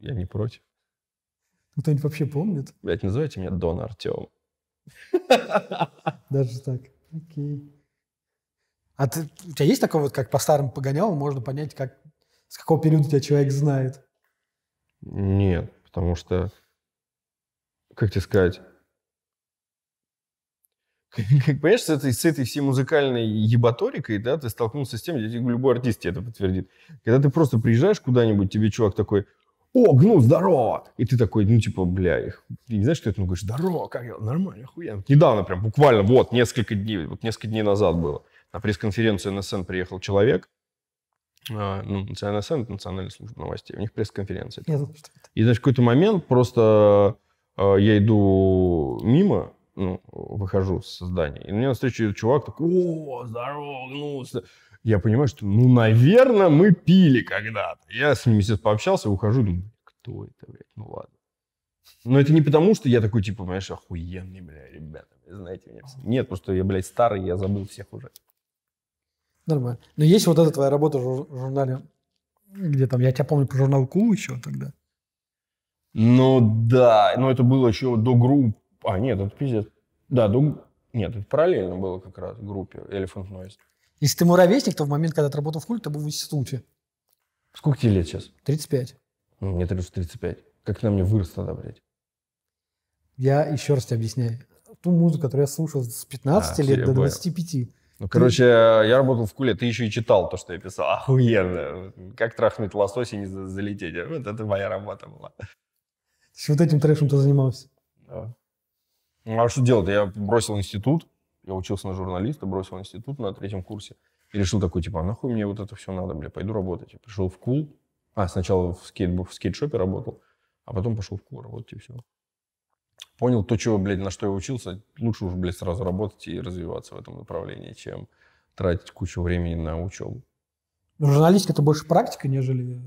я не против. Ну, кто-нибудь вообще помнит? Блять, называйте меня Дон Артем. Даже так. Окей. А ты, у тебя есть такое вот, как по старым погонял, можно понять, как, с какого периода тебя человек знает? Нет, потому что как тебе сказать, как понимаешь, с этой, с этой всей музыкальной ебаторикой, да, ты столкнулся с тем, где любой артист тебе это подтвердит. Когда ты просто приезжаешь куда-нибудь, тебе чувак такой, о, гну, здорово! И ты такой, ну, типа, бля, их... ты не знаешь, что это? Ну, говоришь, здорово, как я? Нормально, охуенно. Недавно прям, буквально, вот, несколько дней, вот несколько дней назад было. На пресс-конференцию НСН приехал человек, а, ну, НСН, это Национальная служба новостей, у них пресс-конференция. И, знаешь, в какой-то момент просто Э, я иду мимо, ну, выхожу с здания, и на мне встречу идет чувак такой, о, здорово, ну, я понимаю, что, ну, наверное, мы пили когда-то. Я с ним сейчас пообщался, ухожу, думаю, кто это, блядь, ну ладно. Но это не потому, что я такой, типа, понимаешь, охуенный, блядь, ребята, знаете меня. Нет, просто я, блядь, старый, я забыл всех уже. Нормально. Но есть вот эта твоя работа в журнале, где там, я тебя помню про журналу Ку еще тогда. Ну да, но это было еще до групп. А, нет, это пиздец. Да, до... Нет, это параллельно было как раз в группе Elephant Noise. Если ты мой ровесник, то в момент, когда ты работал в Культе, ты был в институте. Сколько тебе лет сейчас? 35. Ну, мне 35. Как нам на мне вырос тогда, блядь? Я еще раз тебе объясняю. Ту музыку, которую я слушал с 15 а, лет до 25. Понял. Ну, ты... короче, я работал в куле, ты еще и читал то, что я писал. Охуенно. Как трахнуть лосось и не залететь. Вот это моя работа была. То есть вот этим трэшем ты занимался? Да. Ну, а что делать? Я бросил институт, я учился на журналиста, бросил институт на третьем курсе. И решил такой, типа, а нахуй мне вот это все надо, бля, пойду работать. Я пришел в кул. А, сначала в, скейт, в скейт-шопе работал, а потом пошел в кул работать и все. Понял то, чего, блядь, на что я учился. Лучше уже, блядь, сразу работать и развиваться в этом направлении, чем тратить кучу времени на учебу. Но журналистика это больше практика, нежели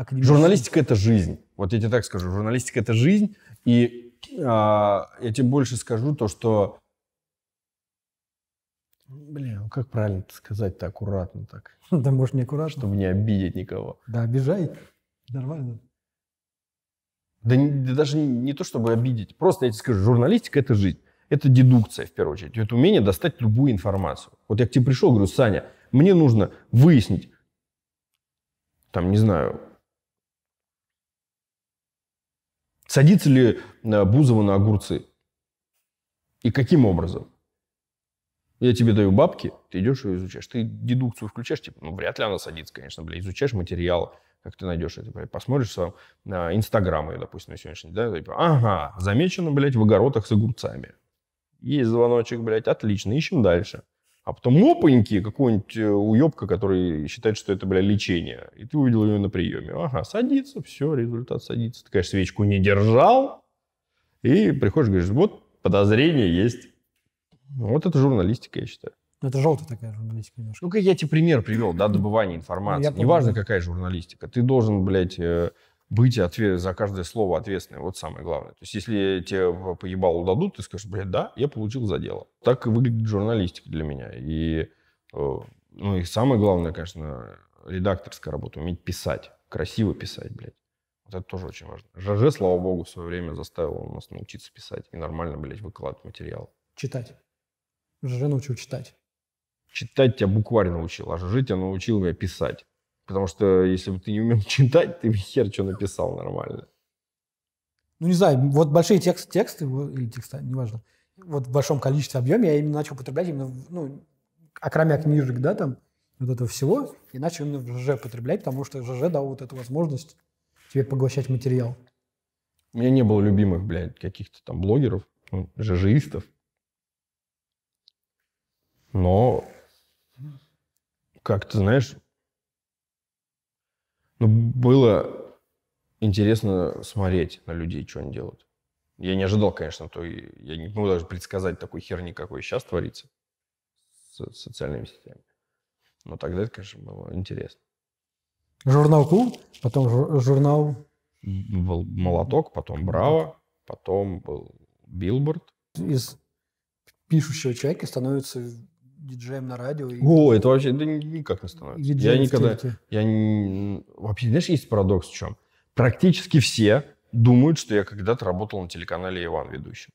а журналистика – это жизнь. Вот я тебе так скажу. Журналистика – это жизнь. И э, я тебе больше скажу то, что... Блин, ну как правильно сказать-то аккуратно так? Да, может, не аккуратно. Чтобы не обидеть никого. Да, обижай. Нормально. Да, да даже не, не то, чтобы обидеть. Просто я тебе скажу, журналистика – это жизнь. Это дедукция, в первую очередь. Это умение достать любую информацию. Вот я к тебе пришел, говорю, Саня, мне нужно выяснить, там, не знаю, Садится ли э, Бузова на огурцы? И каким образом? Я тебе даю бабки, ты идешь и изучаешь. Ты дедукцию включаешь, типа, ну, вряд ли она садится, конечно, бля, изучаешь материал как ты найдешь это, блядь, посмотришь сам на Инстаграм ее, допустим, на сегодняшний день, да, типа, ага, замечено, блядь, в огородах с огурцами. Есть звоночек, блядь, отлично, ищем дальше. А потом опаньки, какой-нибудь э, уебка, который считает, что это, бля, лечение. И ты увидел ее на приеме. Ага, садится, все, результат садится. Ты, конечно, свечку не держал. И приходишь, говоришь, вот подозрение есть. Ну, вот это журналистика, я считаю. Ну, это желтая такая журналистика немножко. Ну, как я тебе пример привел, да, добывание информации. Ну, я Неважно, какая журналистика. Ты должен, блядь, э, быть ответ, за каждое слово ответственным. Вот самое главное. То есть, если тебе поебал ебалу дадут, ты скажешь, блядь, да, я получил за дело. Так выглядит журналистика для меня. И, э, ну, и самое главное, конечно, редакторская работа, уметь писать, красиво писать, блядь. Вот это тоже очень важно. ЖЖ, слава богу, в свое время заставил нас научиться писать и нормально, блядь, выкладывать материал. Читать. ЖЖ научил читать. Читать тебя буквально научил, а ЖЖ тебя научил я писать. Потому что если бы ты не умел читать, ты бы хер что написал нормально. Ну, не знаю, вот большие тексты, тексты или текста, неважно, вот в большом количестве объеме я именно начал употреблять именно, ну, окромя книжек, да, там, вот этого всего, и начал именно в ЖЖ потреблять, потому что ЖЖ дал вот эту возможность тебе поглощать материал. У меня не было любимых, блядь, каких-то там блогеров, ну, ЖЖистов. Но как-то, знаешь, ну, было интересно смотреть на людей, что они делают. Я не ожидал, конечно, то я не могу даже предсказать такой херни, какой сейчас творится с социальными сетями. Но тогда это, конечно, было интересно. Журнал Клуб, потом журнал... Был Молоток, потом Браво, потом был Билборд. Из пишущего человека становится диджеем на радио. И... О, это вообще да, никак не становится. Я никогда... Я не... Вообще, знаешь, есть парадокс в чем? Практически все думают, что я когда-то работал на телеканале «Иван» ведущим.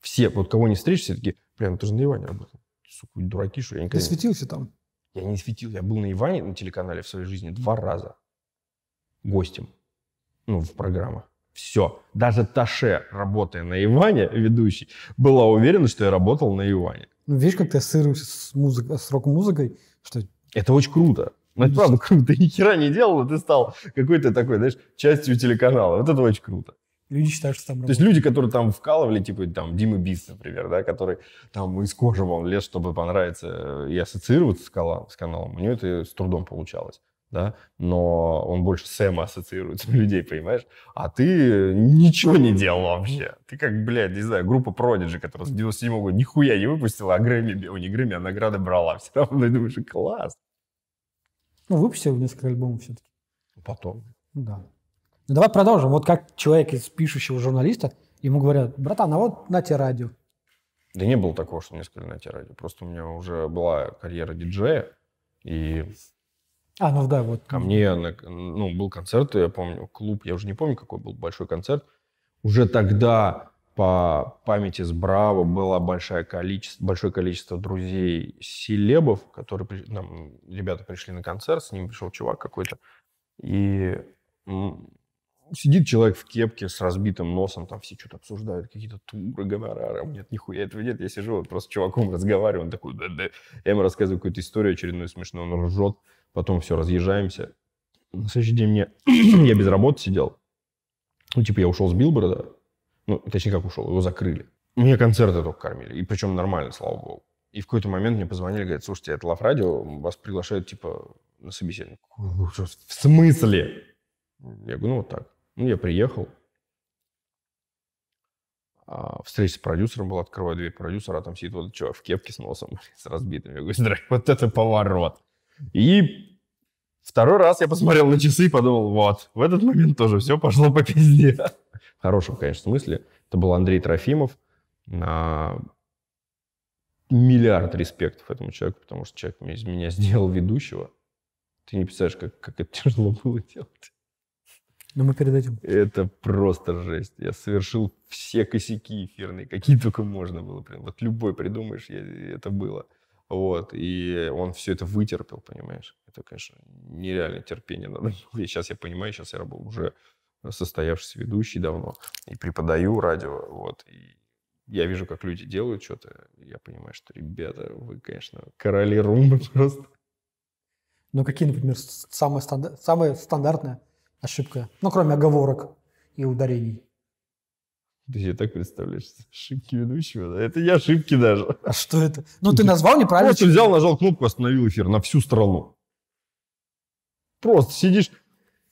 Все, вот кого не встретишь, все такие, блин, ты же на «Иване» работал. Сука, дураки, что я никогда... Ты светился там? Я не светил. Я был на «Иване» на телеканале в своей жизни два раза гостем. Ну, в программах. Все. Даже Таше, работая на Иване, ведущий, была уверена, что я работал на Иване. Ну, видишь, как ты ассоциируешься с, музык... с рок-музыкой, что... Это очень круто. Ну, это правда круто. Ты ни хера не делал, и ты стал какой-то такой, знаешь, частью телеканала. Вот это очень круто. Люди считают, что там работают. То есть люди, которые там вкалывали, типа там Дима Бис, например, да, который там из кожи вон лез, чтобы понравиться э, и ассоциироваться с, каналом, с каналом, у него это с трудом получалось да, но он больше Сэма ассоциируется у людей, понимаешь? А ты ничего не делал вообще. Ты как, блядь, не знаю, группа Prodigy, которая с 97 года нихуя не выпустила, а Грэмми, о, не Грэмми, а награды брала. Все равно я думаю, думаешь, класс. Ну, выпустил несколько альбомов все-таки. Потом. Да. Ну, давай продолжим. Вот как человек из пишущего журналиста, ему говорят, братан, а вот на тебе радио. Да не было такого, что мне сказали на тебе радио. Просто у меня уже была карьера диджея, и а, ну да, вот. Ко мне ну, был концерт, я помню, клуб, я уже не помню, какой был большой концерт. Уже тогда по памяти с Браво было большое количество, большое количество друзей селебов, которые нам, ребята пришли на концерт, с ним пришел чувак какой-то, и сидит человек в кепке с разбитым носом, там все что-то обсуждают, какие-то туры, гонорары, а нет, нихуя этого нет, я сижу, вот просто с чуваком разговариваю, он такой, да-да, я ему рассказываю какую-то историю очередную смешную, он ржет, Потом все, разъезжаемся. На следующий день мне... я без работы сидел. Ну, типа, я ушел с Билборда. Ну, точнее, как ушел, его закрыли. Мне концерты только кормили. И причем нормально, слава богу. И в какой-то момент мне позвонили, говорят, слушайте, это Лав-радио, вас приглашают, типа, на собеседование. «Ну, в смысле? Я говорю, ну, вот так. Ну, я приехал. А встреча с продюсером была, открываю дверь продюсера, а там сидит вот этот в кепке с носом, с разбитым. Я говорю, вот это поворот. И второй раз я посмотрел на часы и подумал, вот, в этот момент тоже все пошло по пизде. В хорошем, конечно, смысле. Это был Андрей Трофимов. На миллиард респектов этому человеку, потому что человек из меня сделал ведущего. Ты не представляешь, как, как это тяжело было делать. Но ну, мы передадим. Это просто жесть. Я совершил все косяки эфирные, какие только можно было. Прям вот любой придумаешь, я, это было. Вот, и он все это вытерпел, понимаешь. Это, конечно, нереальное терпение надо. И сейчас я понимаю, сейчас я был уже состоявшийся ведущий давно. И преподаю радио, вот. И я вижу, как люди делают что-то. Я понимаю, что, ребята, вы, конечно, короли румбы просто. Ну, какие, например, самые, стандар... самые стандартная ошибка? Ну, кроме оговорок и ударений. Ты себе так представляешь, ошибки ведущего. Да? Это не ошибки даже. А что это? Ну, ты назвал неправильно. Просто взял, нажал кнопку, остановил эфир на всю страну. Просто сидишь,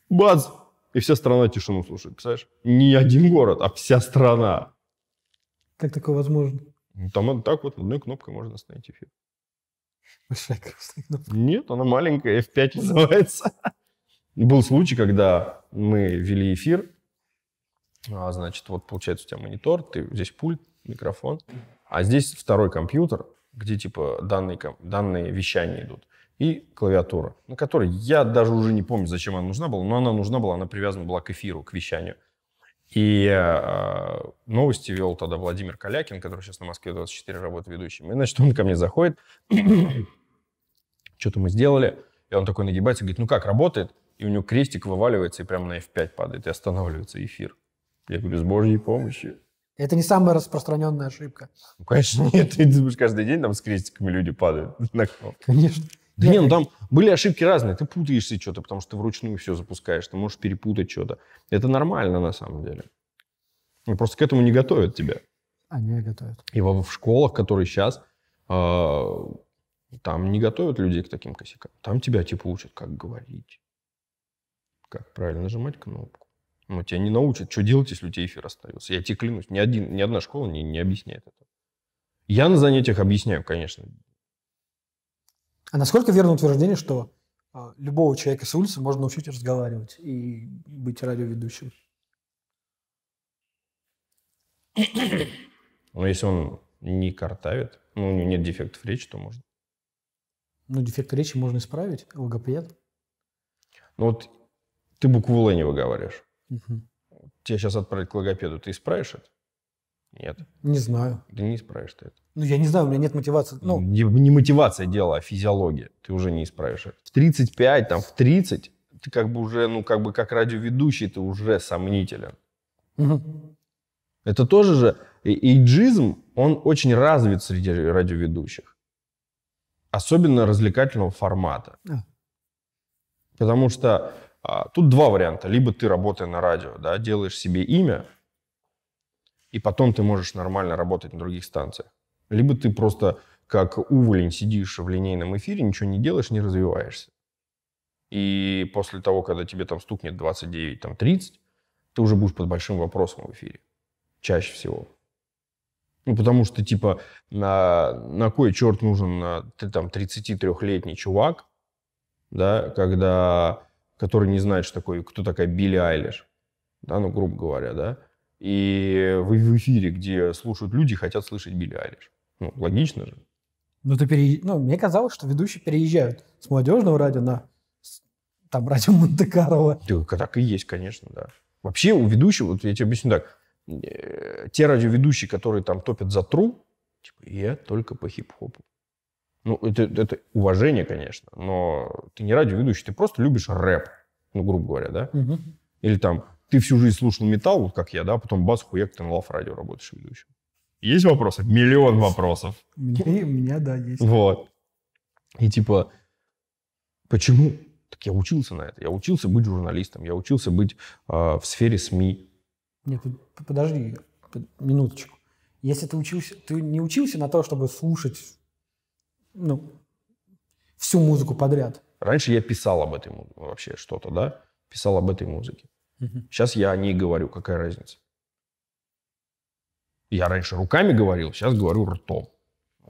бац, и вся страна тишину слушает, представляешь? Не один город, а вся страна. Как такое возможно? Ну, там так вот одной кнопкой можно остановить эфир. Большая красная кнопка. Нет, она маленькая, F5 называется. Был случай, когда мы вели эфир, а, значит, вот получается у тебя монитор, ты здесь пульт, микрофон, а здесь второй компьютер, где типа данные, данные вещания идут, и клавиатура, на которой я даже уже не помню, зачем она нужна была, но она нужна была, она привязана была к эфиру, к вещанию. И э, новости вел тогда Владимир Калякин, который сейчас на Москве 24 работает ведущим. И, значит, он ко мне заходит, что-то мы сделали, и он такой нагибается говорит, ну как, работает? И у него крестик вываливается и прямо на F5 падает, и останавливается эфир. Я говорю, с Божьей помощи. Это не самая распространенная ошибка. Ну, конечно, нет. Ты думаешь, каждый день там с крестиками люди падают на кнопку. Конечно. Да нет, ну там были ошибки разные. Ты путаешься что-то, потому что ты вручную все запускаешь. Ты можешь перепутать что-то. Это нормально на самом деле. Просто к этому не готовят тебя. Они готовят. И в, в школах, которые сейчас, э, а, там не готовят людей к таким косякам. Там тебя типа учат, как говорить, как правильно нажимать кнопку. Ну, тебя не научат, что делать, если у тебя эфир остается. Я тебе клянусь, ни, один, ни одна школа не, не объясняет это. Я на занятиях объясняю, конечно. А насколько верно утверждение, что а, любого человека с улицы можно научить разговаривать и быть радиоведущим? Ну, если он не картавит, ну, у него нет дефектов речи, то можно. Ну, дефекты речи можно исправить, логопед. Ну, вот ты букву «Л» не выговариваешь. Угу. Тебе сейчас отправят к логопеду, ты исправишь это? Нет. Не знаю. Ты не исправишь ты это. Ну, я не знаю, у меня нет мотивации. Ну... Не, не мотивация дела, а физиология. Ты уже не исправишь это. В 35, там, в 30 ты как бы уже, ну, как бы как радиоведущий ты уже сомнителен. Угу. Это тоже же, эйджизм, он очень развит среди радиоведущих. Особенно развлекательного формата. А. Потому что а, тут два варианта. Либо ты, работая на радио, да, делаешь себе имя, и потом ты можешь нормально работать на других станциях. Либо ты просто как уволень сидишь в линейном эфире, ничего не делаешь, не развиваешься. И после того, когда тебе там стукнет 29, там 30, ты уже будешь под большим вопросом в эфире. Чаще всего. Ну, потому что, типа, на, на кой черт нужен э, ты, там 33-летний чувак, да, когда который не знает, что такое, кто такая Билли Айлиш, да, ну, грубо говоря, да, и вы в эфире, где слушают люди, хотят слышать Билли Айлиш. Ну, логично же. Ну, ты пере... ну, мне казалось, что ведущие переезжают с молодежного радио на там радио Монте-Карло. Да, так и есть, конечно, да. Вообще у ведущего вот я тебе объясню так, э, те радиоведущие, которые там топят за тру, типа, я только по хип-хопу. Ну, это, это уважение, конечно, но ты не радиоведущий, ты просто любишь рэп, ну, грубо говоря, да? Угу. Или там, ты всю жизнь слушал металл, вот как я, да, потом бас, хуяк, ты на лав-радио работаешь ведущим. Есть вопросы? Миллион вопросов. У меня, у меня, да, есть. Вот. И типа, почему? Так я учился на это. Я учился быть журналистом, я учился быть э, в сфере СМИ. Нет, подожди минуточку. Если ты учился, ты не учился на то, чтобы слушать ну, всю музыку подряд. Раньше я писал об этой музыке вообще что-то, да? Писал об этой музыке. Угу. Сейчас я о ней говорю, какая разница? Я раньше руками говорил, сейчас говорю ртом.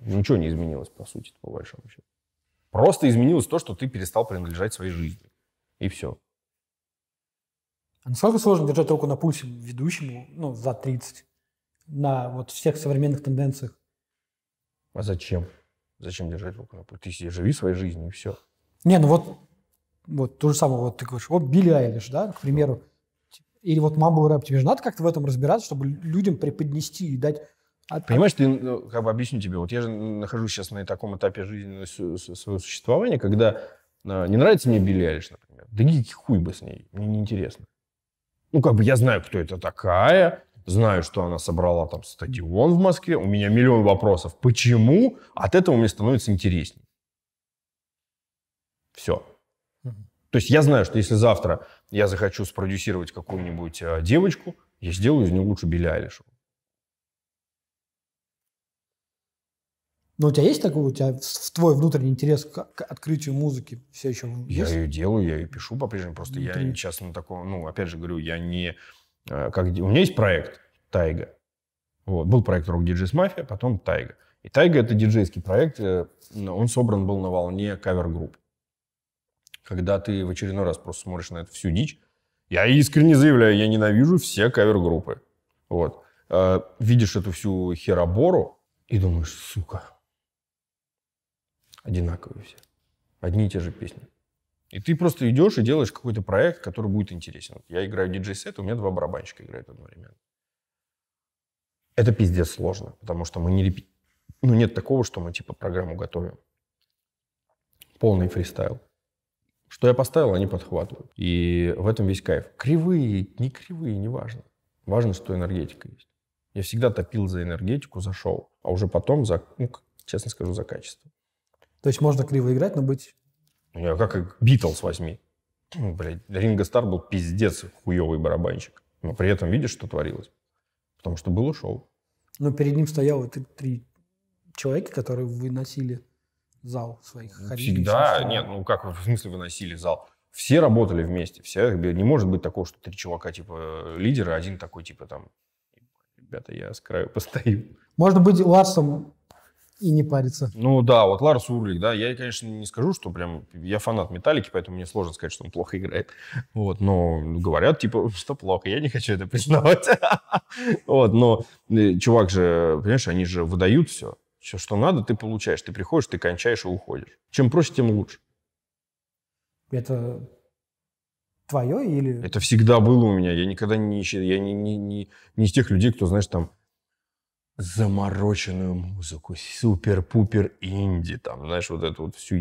Ничего не изменилось, по сути, по большому счету. Просто изменилось то, что ты перестал принадлежать своей жизни. И все. А насколько сложно держать руку на пульсе ведущему, ну, за 30, на вот всех современных тенденциях? А зачем? Зачем держать в руках? Ты себе живи своей жизнью, и все. Не, ну вот, вот то же самое, вот ты говоришь, вот Билли Айлиш, да, к примеру, или вот мамбл рэп, тебе же надо как-то в этом разбираться, чтобы людям преподнести и дать от... Понимаешь, ты, ну, как бы объясню тебе, вот я же нахожусь сейчас на таком этапе жизненного своего существования, когда а, не нравится мне Билли Айлиш, например, да идите хуй бы с ней, мне неинтересно. Ну, как бы я знаю, кто это такая, Знаю, что она собрала там стадион в Москве. У меня миллион вопросов. Почему? От этого мне становится интереснее. Все. То есть я знаю, что если завтра я захочу спродюсировать какую-нибудь э, девочку, я сделаю из нее лучше Билли Айлишева. Но у тебя есть такой, у тебя в твой внутренний интерес к, к открытию музыки все еще есть? Я ее делаю, я ее пишу по-прежнему, просто Внутри. я сейчас на таком, ну, опять же говорю, я не Э, как, у меня есть проект Тайга. Вот, был проект Rock DJs Mafia, потом Тайга. И Тайга это диджейский проект, э, он собран был на волне кавер-групп. Когда ты в очередной раз просто смотришь на эту всю дичь, я искренне заявляю, я ненавижу все кавер-группы. Вот. Э, видишь эту всю херобору и думаешь, сука, одинаковые все. Одни и те же песни. И ты просто идешь и делаешь какой-то проект, который будет интересен. Я играю диджей-сет, у меня два барабанщика играют одновременно. Это пиздец сложно, потому что мы не репи... Ну, нет такого, что мы типа программу готовим. Полный фристайл. Что я поставил, они подхватывают. И в этом весь кайф. Кривые, не кривые, неважно. важно. Важно, что энергетика есть. Я всегда топил за энергетику, за шоу, а уже потом за, ну, честно скажу, за качество. То есть можно криво играть, но быть я как Битлз возьми. Ну, блядь, Ринго Стар был пиздец хуёвый барабанщик. Но при этом видишь, что творилось. Потому что было шоу. Но перед ним стояло три человека, которые выносили зал своих ну, ходили. Всегда, нет, ну как в смысле выносили зал? Все работали вместе, все, не может быть такого, что три чувака типа э, лидера, один такой типа там, ребята, я с краю постою. Может быть, Ларсом и не париться. Ну да, вот Ларс Урлик, да, я, конечно, не скажу, что прям, я фанат Металлики, поэтому мне сложно сказать, что он плохо играет, вот, но говорят, типа, что плохо, я не хочу это признавать, вот, но э, чувак же, понимаешь, они же выдают все, все, что надо, ты получаешь, ты приходишь, ты кончаешь и уходишь. Чем проще, тем лучше. Это твое или... Это всегда было у меня, я никогда не, я не, не, не, не из тех людей, кто, знаешь, там, замороченную музыку, супер-пупер инди, там, знаешь, вот эту вот всю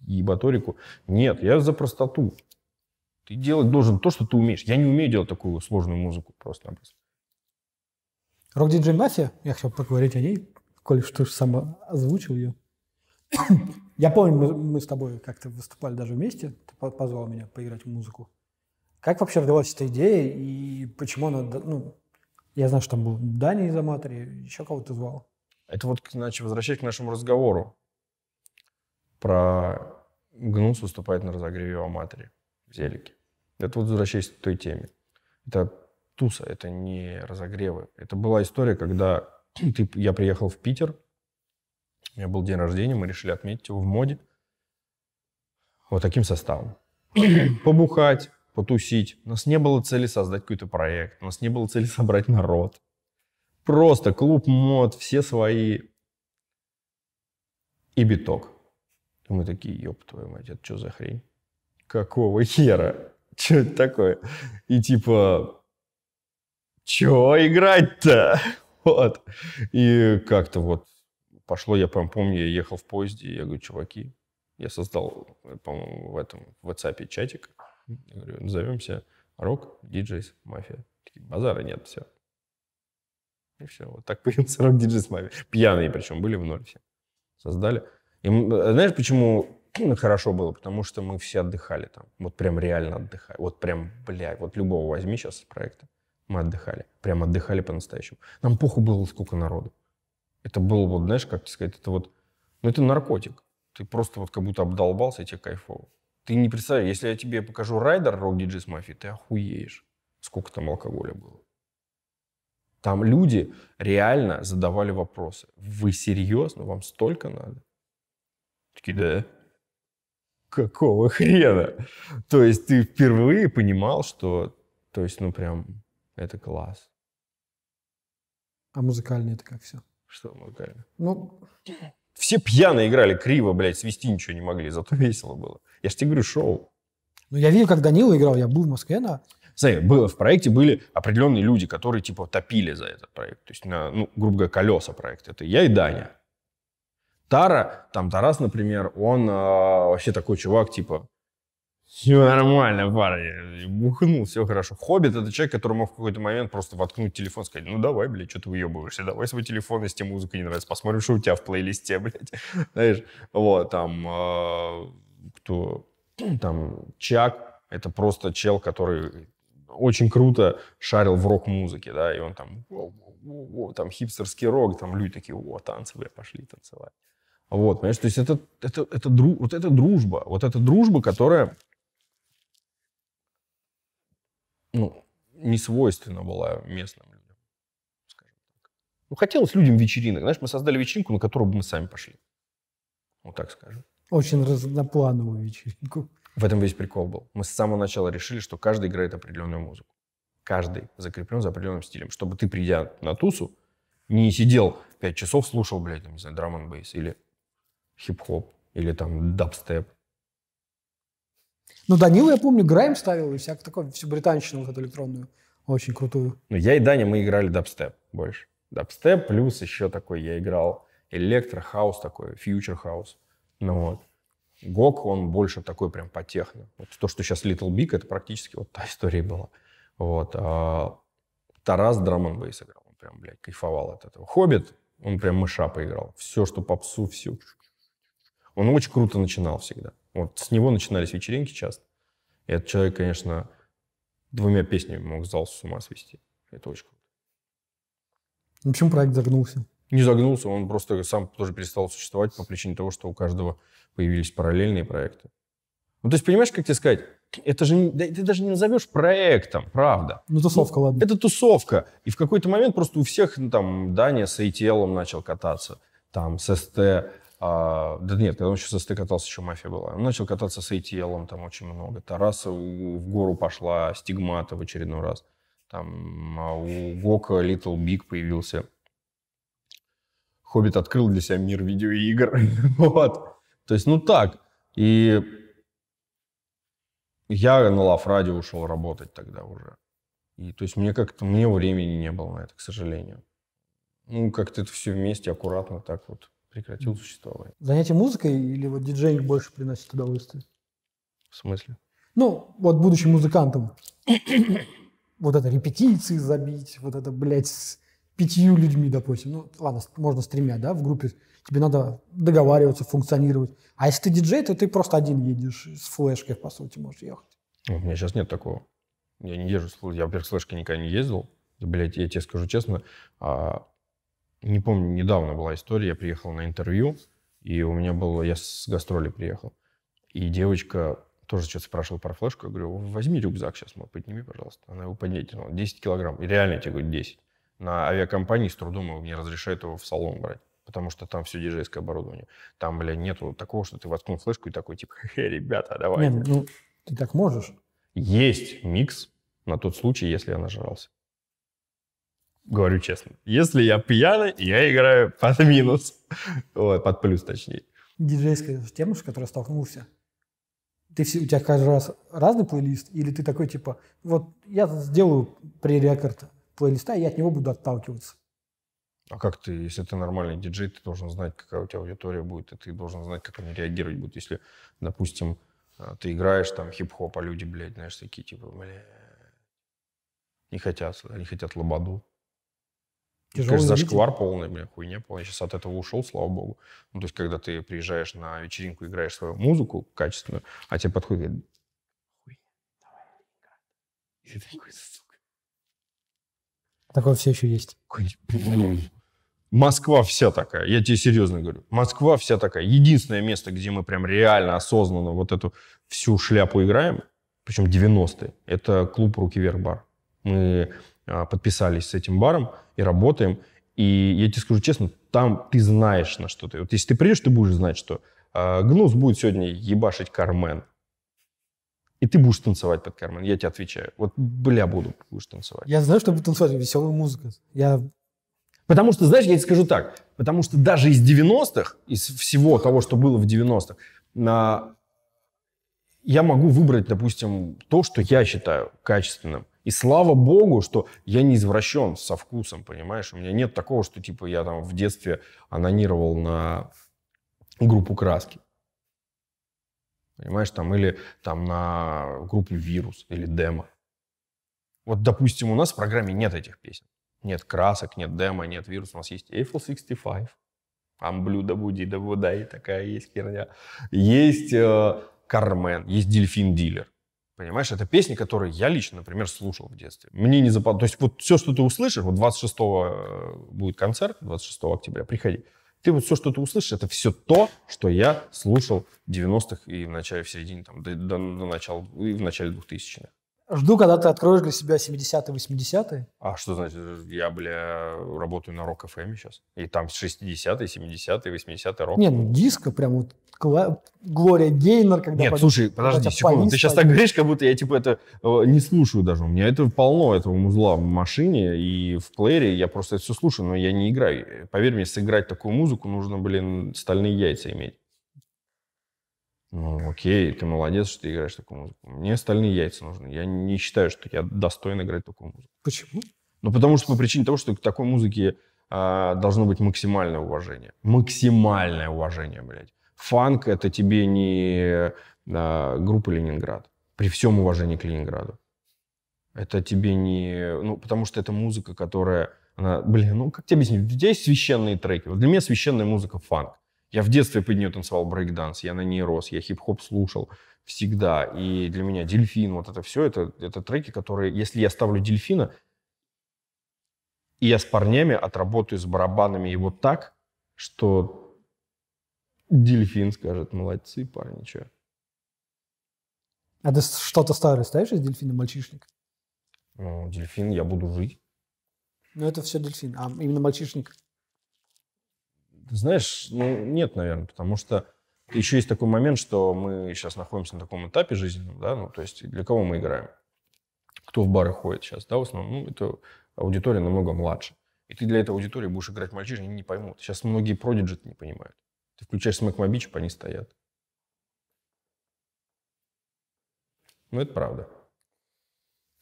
ебаторику. Нет, я за простоту. Ты делать должен то, что ты умеешь. Я не умею делать такую сложную музыку просто Рок Диджей Мафия, я хотел поговорить о ней, коли что ж сам озвучил ее. я помню, мы, мы с тобой как-то выступали даже вместе, ты позвал меня поиграть в музыку. Как вообще родилась эта идея и почему она ну, я знаю, что там был Дани из Аматори, еще кого-то звал. Это вот, иначе, возвращаясь к нашему разговору про Гнус выступает на разогреве в Аматоре, в Зелике. Это вот возвращаясь к той теме. Это туса, это не разогревы. Это была история, когда ты, я приехал в Питер, у меня был день рождения, мы решили отметить его в моде. Вот таким составом. Побухать, потусить. У нас не было цели создать какой-то проект, у нас не было цели собрать народ. Просто клуб мод, все свои. И биток. И мы такие, ёб твою мать, это что за хрень? Какого хера? Что это такое? И типа, чё играть-то? Вот. И как-то вот пошло, я прям помню, я ехал в поезде, я говорю, чуваки, я создал, по-моему, в этом в WhatsApp чатик, я говорю, назовемся Рок Диджейс Мафия. Такие, базара нет, все. И все, вот так появился Рок Диджейс Мафия. Пьяные причем были в ноль все. Создали. И э, знаешь, почему хорошо было? Потому что мы все отдыхали там. Вот прям реально отдыхали. Вот прям, бля, вот любого возьми сейчас с проекта. Мы отдыхали. Прям отдыхали по-настоящему. Нам похуй было, сколько народу. Это было вот, знаешь, как сказать, это вот... Ну, это наркотик. Ты просто вот как будто обдолбался, и тебе кайфово. Ты не представляешь, если я тебе покажу райдер Rock DJs Mafia, ты охуеешь, сколько там алкоголя было. Там люди реально задавали вопросы. Вы серьезно? Вам столько надо? Такие, да. Какого хрена? То есть ты впервые понимал, что... То есть, ну прям, это класс. А музыкально это как все? Что музыкально? Ну... Все пьяные играли криво, блядь, свести ничего не могли, зато весело было. Я же тебе говорю, шоу. Ну, я видел, как Данила играл, я был в Москве на... Смотри, было, в проекте были определенные люди, которые, типа, топили за этот проект. То есть, на, ну, грубо говоря, колеса проекта. Это я и Даня. Тара, там Тарас, например, он э, вообще такой чувак, типа, все нормально, парень, бухнул, все хорошо. Хоббит — это человек, который мог в какой-то момент просто воткнуть телефон, сказать, ну давай, блядь, что ты выебываешься, давай свой телефон, если тебе музыка не нравится, посмотрим, что у тебя в плейлисте, блядь. Знаешь, вот, там, э, что там Чак — это просто чел, который очень круто шарил в рок-музыке, да, и он там, о, о, о, там хипстерский рок, там люди такие, о, танцевые, пошли танцевать. Вот, понимаешь, то есть это, это, это, дру, вот это дружба, вот это дружба, которая, ну, не свойственна была местным людям, скажем так. Ну, хотелось людям вечеринок, знаешь, мы создали вечеринку, на которую бы мы сами пошли. Вот так скажем. Очень разноплановую вечеринку. В этом весь прикол был. Мы с самого начала решили, что каждый играет определенную музыку. Каждый закреплен за определенным стилем. Чтобы ты, придя на тусу, не сидел 5 часов, слушал, блядь, там, не знаю, драм бейс или хип-хоп, или там дабстеп. Ну, Данила, я помню, Грайм ставил и всякую такую, всю британщину вот эту электронную, очень крутую. Ну, я и Даня, мы играли дабстеп больше. Дабстеп плюс еще такой я играл электро, хаус такой, фьючер хаус. Ну вот. ГОК, он больше такой прям по техно. Вот то, что сейчас Little Big, это практически вот та история была. Вот. А Тарас драм бейс играл. Он прям, блядь, кайфовал от этого. Хоббит, он прям мыша поиграл. Все, что попсу, все. Он очень круто начинал всегда. Вот с него начинались вечеринки часто. И этот человек, конечно, двумя песнями мог зал с ума свести. Это очень круто. В почему проект загнулся? не загнулся, он просто сам тоже перестал существовать по причине того, что у каждого появились параллельные проекты. Ну, то есть, понимаешь, как тебе сказать? Это же да, ты даже не назовешь проектом, правда. Ну, тусовка, ну, ладно. Это тусовка. И в какой-то момент просто у всех, ну, там, Даня с ATL начал кататься, там, с СТ, а, да нет, когда он еще с СТ катался, еще мафия была. Он начал кататься с ATL, там очень много. Тараса в гору пошла, Стигмата в очередной раз. Там а у Гока Little Big появился Хоббит открыл для себя мир видеоигр. вот. То есть, ну так. И я на Лав Радио ушел работать тогда уже. И то есть мне как-то, мне времени не было на это, к сожалению. Ну, как-то это все вместе аккуратно так вот прекратил существование. Занятие музыкой или вот диджей больше приносит удовольствие? В смысле? Ну, вот будучи музыкантом, вот это репетиции забить, вот это, блядь, пятью людьми, допустим, ну ладно, можно с тремя, да, в группе, тебе надо договариваться, функционировать. А если ты диджей, то ты просто один едешь с флешкой, по сути, можешь ехать. Ну, у меня сейчас нет такого. Я не езжу, я, во-первых, с флешкой никогда не ездил. Блять, я тебе скажу честно, а, не помню, недавно была история, я приехал на интервью, и у меня было, я с гастроли приехал, и девочка тоже что-то спрашивала про флешку, я говорю, возьми рюкзак сейчас, мол, подними, пожалуйста. Она его подняла, 10 килограмм, и реально, я тебе говорю, 10 на авиакомпании с трудом его мне разрешают его в салон брать. Потому что там все диджейское оборудование. Там, бля, нету такого, что ты воткнул флешку и такой, типа, хе, ребята, давай. Нет, ну, ну, ты так можешь. Есть микс на тот случай, если я нажрался. Говорю честно. Если я пьяный, я играю под минус. Ой, под плюс, точнее. Диджейская тема, с которой столкнулся, ты у тебя каждый раз разный плейлист, или ты такой типа, вот я сделаю пререкорд плейлиста, и я от него буду отталкиваться. А как ты, если ты нормальный диджей, ты должен знать, какая у тебя аудитория будет, и ты должен знать, как они реагировать будут. Если, допустим, а, ты играешь там хип-хоп, а люди, блядь, знаешь, такие типа, бля, не хотят, они хотят лободу. Ну, Тяжелый Конечно, зашквар полный, блядь, хуйня полная. Я сейчас от этого ушел, слава богу. Ну, то есть, когда ты приезжаешь на вечеринку, играешь свою музыку качественную, а тебе подходит, говорит, хуйня, давай, играй. И ты такой, Такое все еще есть. Ну, Москва вся такая, я тебе серьезно говорю. Москва вся такая. Единственное место, где мы прям реально осознанно вот эту всю шляпу играем, причем 90-е, это клуб «Руки вверх бар». Мы а, подписались с этим баром и работаем. И я тебе скажу честно, там ты знаешь, на что ты. Вот если ты придешь, ты будешь знать, что а, Гнус будет сегодня ебашить Кармен. И ты будешь танцевать под Кармен, я тебе отвечаю. Вот, бля, буду, будешь танцевать. Я знаю, что буду танцевать, веселая музыка. Я... Потому что, знаешь, я тебе скажу так, потому что даже из 90-х, из всего того, что было в 90-х, на... я могу выбрать, допустим, то, что я считаю качественным. И слава богу, что я не извращен со вкусом, понимаешь? У меня нет такого, что типа я там в детстве анонировал на группу краски. Понимаешь, там, или там на группу «Вирус» или «Демо». Вот, допустим, у нас в программе нет этих песен. Нет красок, нет демо, нет Вирус. У нас есть Eiffel 65, Амблю, да Дабуди, Дабуда, и такая есть херня. Есть э, Кармен, есть Дельфин Дилер. Понимаешь, это песни, которые я лично, например, слушал в детстве. Мне не запад... То есть вот все, что ты услышишь, вот 26 э, будет концерт, 26 октября, приходи. Ты вот все, что ты услышишь, это все то, что я слушал в 90-х и в начале, в середине, там, до, до, до начала, и в начале 2000-х. Жду, когда ты откроешь для себя 70-е, 80-е. А что значит? Э, я, бля, работаю на рок FM сейчас. И там 60-е, 70-е, 80-е рок. Не, ну диско прям вот Кла... Глория Гейнер, когда... Нет, под... слушай, подожди секунду. Полис, ты сейчас так говоришь, как будто я типа это э, не слушаю даже. У меня это полно этого музла в машине и в плеере. Я просто это все слушаю, но я не играю. Поверь мне, сыграть такую музыку нужно, блин, стальные яйца иметь ну окей, ты молодец, что ты играешь такую музыку. Мне остальные яйца нужны. Я не считаю, что я достоин играть такую музыку. Почему? Ну, потому что по причине того, что к такой музыке а, должно быть максимальное уважение. Максимальное уважение, блядь. Фанк — это тебе не а, группа «Ленинград». При всем уважении к Ленинграду. Это тебе не... Ну, потому что это музыка, которая... Она, блин, ну как тебе объяснить? У тебя есть священные треки. Вот для меня священная музыка — фанк. Я в детстве под нее танцевал брейкданс, я на ней рос, я хип-хоп слушал всегда. И для меня дельфин, вот это все, это, это треки, которые, если я ставлю дельфина, и я с парнями отработаю с барабанами его так, что дельфин скажет, молодцы, парни, что. А ты что-то старое ставишь из дельфина, мальчишник? Ну, дельфин, я буду жить. Ну, это все дельфин, а именно мальчишник знаешь, ну, нет, наверное, потому что еще есть такой момент, что мы сейчас находимся на таком этапе жизненном, да, ну, то есть для кого мы играем? Кто в бары ходит сейчас, да, в основном, ну, это аудитория намного младше. И ты для этой аудитории будешь играть мальчишник, они не поймут. Сейчас многие продиджи не понимают. Ты включаешь Smack My они стоят. Ну, это правда.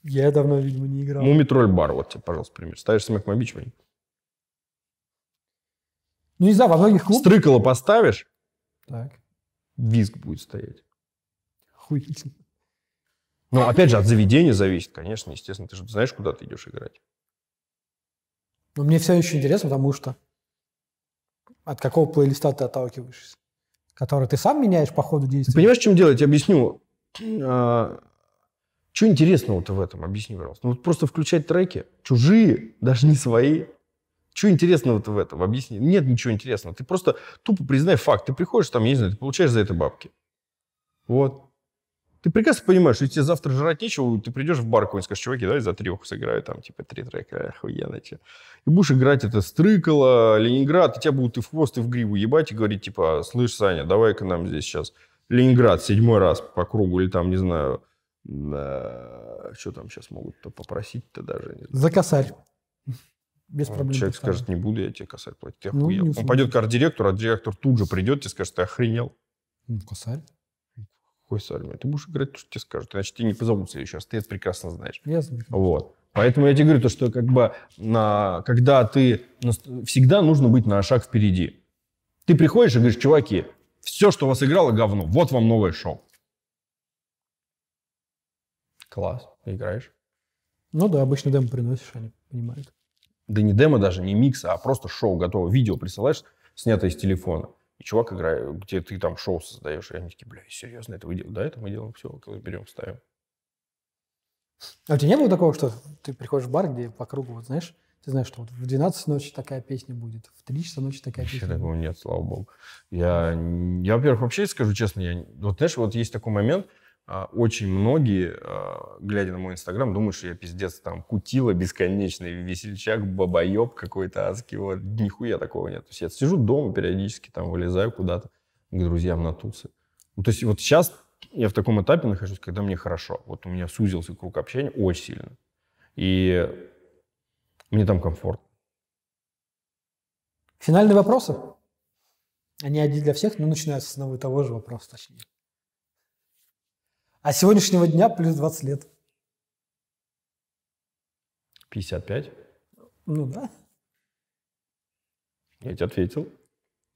Я давно, видимо, не играл. Мумитроль бар, вот тебе, пожалуйста, пример. Ставишь Smack My они ну, не знаю, во многих клубах... Стрыкало поставишь, так. визг будет стоять. Охуительно. Ну, опять же, от заведения зависит, конечно, естественно. Ты же знаешь, куда ты идешь играть. Но мне все еще интересно, потому что от какого плейлиста ты отталкиваешься? Который ты сам меняешь по ходу ну, действия? Ты понимаешь, чем дело? Я тебе объясню. А, что интересного-то в этом? Объясни, пожалуйста. Ну, вот просто включать треки, чужие, даже не свои, чего интересного в этом? Объясни. Нет ничего интересного. Ты просто тупо признай факт. Ты приходишь там, я не знаю, ты получаешь за это бабки. Вот. Ты прекрасно понимаешь, что если тебе завтра жрать нечего, ты придешь в бар какой-нибудь, скажешь, чуваки, давай за треху сыграю, там, типа, три трека, охуенно че. И будешь играть это Стрыкало, Ленинград, и тебя будут и в хвост, и в гриву ебать, и говорить, типа, слышь, Саня, давай-ка нам здесь сейчас Ленинград седьмой раз по кругу, или там, не знаю, на... Э, что там сейчас могут попросить-то даже. Не знаю. За косарь без ну, проблем. Человек скажет, не буду я тебе косарь платить, ты ну, охуел. Он пойдет к арт-директору, арт-директор тут же придет и скажет, ты охренел. Ну, косарь. Косарь, ты будешь играть то, что тебе скажут, иначе тебя не позовут в следующий раз, ты это прекрасно знаешь. Я знаю. Вот. Поэтому я тебе говорю, то, что как бы, на, когда ты, всегда нужно быть на шаг впереди. Ты приходишь и говоришь, чуваки, все, что у вас играло, говно, вот вам новое шоу. Класс, играешь. Ну да, обычно демо приносишь, они понимают. Да не демо даже, не микс, а просто шоу готово. Видео присылаешь, снятое с телефона. И чувак играет, где ты там шоу создаешь. И они такие, бля, серьезно, это вы делаете? Да, это мы делаем, все, берем, ставим. А у тебя не было такого, что ты приходишь в бар, где по кругу, вот знаешь, ты знаешь, что вот в 12 ночи такая песня будет, в 3 часа ночи такая Вообще песня такого будет. нет, слава богу. Я, я во-первых, вообще скажу честно, я, вот знаешь, вот есть такой момент – а, очень многие, а, глядя на мой инстаграм, думают, что я пиздец там кутила бесконечный, весельчак, бабоеб какой-то адский. Вот. Нихуя такого нет. То есть я сижу дома периодически, там вылезаю куда-то к друзьям на тусы. Ну, то есть вот сейчас я в таком этапе нахожусь, когда мне хорошо. Вот у меня сузился круг общения очень сильно. И мне там комфорт. Финальные вопросы? Они один для всех, но начинаются с одного и того же вопроса, точнее. А сегодняшнего дня плюс 20 лет. 55? Ну да. Я тебе ответил.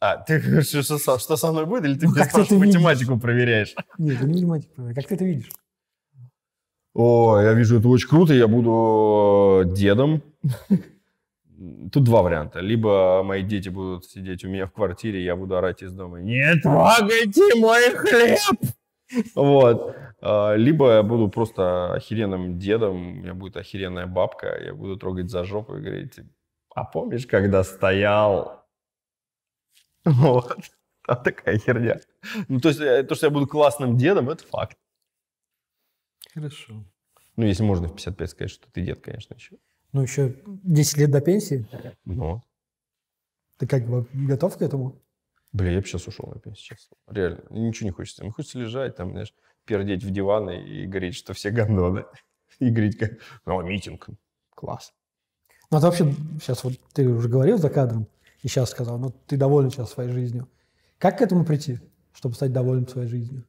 А, ты что, что, что со мной будет, или ты ну, мне спрашиваешь, математику видишь? проверяешь? Нет, не математику проверяю. Как ты это видишь? О, я вижу, это очень круто, я буду э, дедом. Тут два варианта. Либо мои дети будут сидеть у меня в квартире, я буду орать из дома. Не трогайте мой хлеб! Вот. А, либо я буду просто охеренным дедом, у меня будет охеренная бабка, я буду трогать за жопу и говорить, а помнишь, когда стоял? Вот. А такая херня. Ну, то есть, э, то, что я буду классным дедом, это факт. Хорошо. Ну, если можно в 55 сказать, что ты дед, конечно, еще. Ну, еще 10 лет до пенсии. Ну. Ты как бы готов к этому? Бля, я бы сейчас ушел на пенсию, честно. Реально, ничего не хочется. Мне хочется лежать, там, знаешь, пердеть в диван и говорить, что все гандоны. И говорить, как, ну, а митинг, класс. Ну, а ты вообще сейчас, вот ты уже говорил за кадром, и сейчас сказал, ну, ты доволен сейчас своей жизнью. Как к этому прийти, чтобы стать довольным своей жизнью?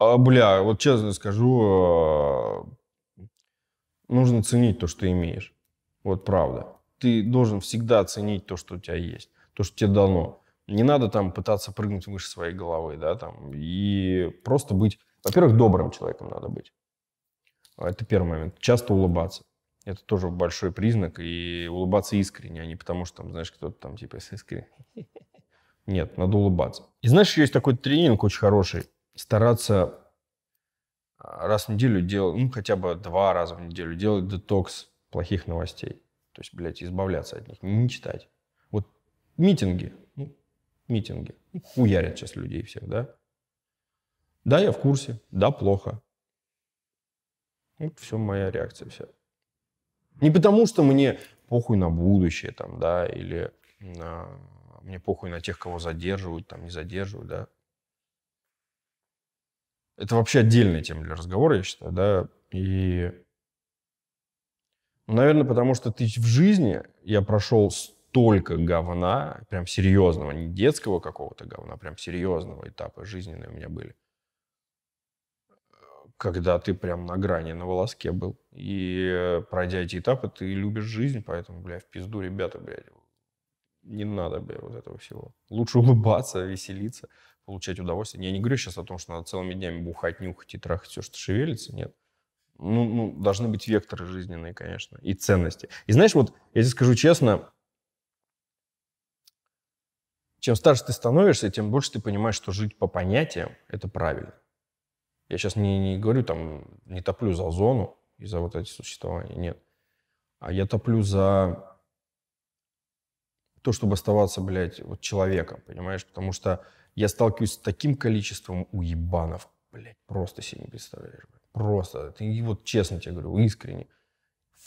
А, бля, вот честно скажу, а, нужно ценить то, что имеешь. Вот правда. Ты должен всегда ценить то, что у тебя есть, то, что тебе дано. Не надо там пытаться прыгнуть выше своей головы, да, там, и просто быть... Во-первых, добрым человеком надо быть. Это первый момент. Часто улыбаться. Это тоже большой признак. И улыбаться искренне, а не потому, что там, знаешь, кто-то там типа искренне. Нет, надо улыбаться. И знаешь, есть такой тренинг очень хороший. Стараться а, раз в неделю делать, ну, хотя бы два раза в неделю делать детокс плохих новостей. То есть, блядь, избавляться от них, не читать. Вот митинги, ну, митинги. И хуярят сейчас людей всех, да? Да, я в курсе. Да, плохо. Вот все моя реакция вся. Не потому, что мне похуй на будущее, там, да, или на... мне похуй на тех, кого задерживают, там, не задерживают, да. Это вообще отдельная тема для разговора, я считаю, да. И, ну, наверное, потому что ты в жизни, я прошел столько говна, прям серьезного, не детского какого-то говна, прям серьезного этапа жизненные у меня были. Когда ты прям на грани, на волоске был. И э, пройдя эти этапы, ты любишь жизнь, поэтому, бля, в пизду, ребята, блядь, не надо, бля, вот этого всего. Лучше улыбаться, веселиться, получать удовольствие. Я не говорю сейчас о том, что надо целыми днями бухать, нюхать и трахать все, что шевелится, нет. Ну, ну, должны быть векторы жизненные, конечно, и ценности. И знаешь, вот я тебе скажу честно, чем старше ты становишься, тем больше ты понимаешь, что жить по понятиям – это правильно. Я сейчас не, не говорю, там, не топлю за зону и за вот эти существования, нет. А я топлю за то, чтобы оставаться, блядь, вот человеком, понимаешь? Потому что я сталкиваюсь с таким количеством уебанов, блядь, просто себе не представляешь, блядь, просто. И вот честно тебе говорю, искренне.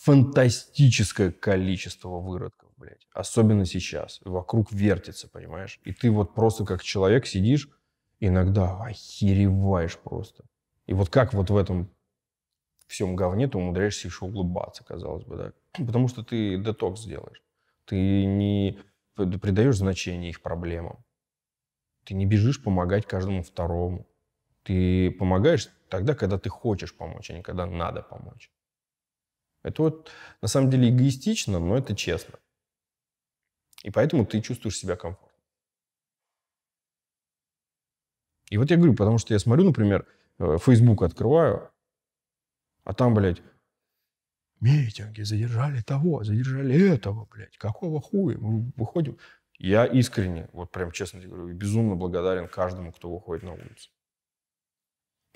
Фантастическое количество выродков блядь. Особенно сейчас. Вокруг вертится, понимаешь? И ты вот просто как человек сидишь, иногда охереваешь просто. И вот как вот в этом всем говне ты умудряешься еще углубаться, казалось бы, да? Потому что ты детокс делаешь. Ты не придаешь значение их проблемам. Ты не бежишь помогать каждому второму. Ты помогаешь тогда, когда ты хочешь помочь, а не когда надо помочь. Это вот на самом деле эгоистично, но это честно. И поэтому ты чувствуешь себя комфортно. И вот я говорю, потому что я смотрю, например, э, Facebook открываю, а там, блядь, митинги, задержали того, задержали этого, блядь, какого хуя, мы выходим. Я искренне, вот прям честно тебе говорю, безумно благодарен каждому, кто выходит на улицу.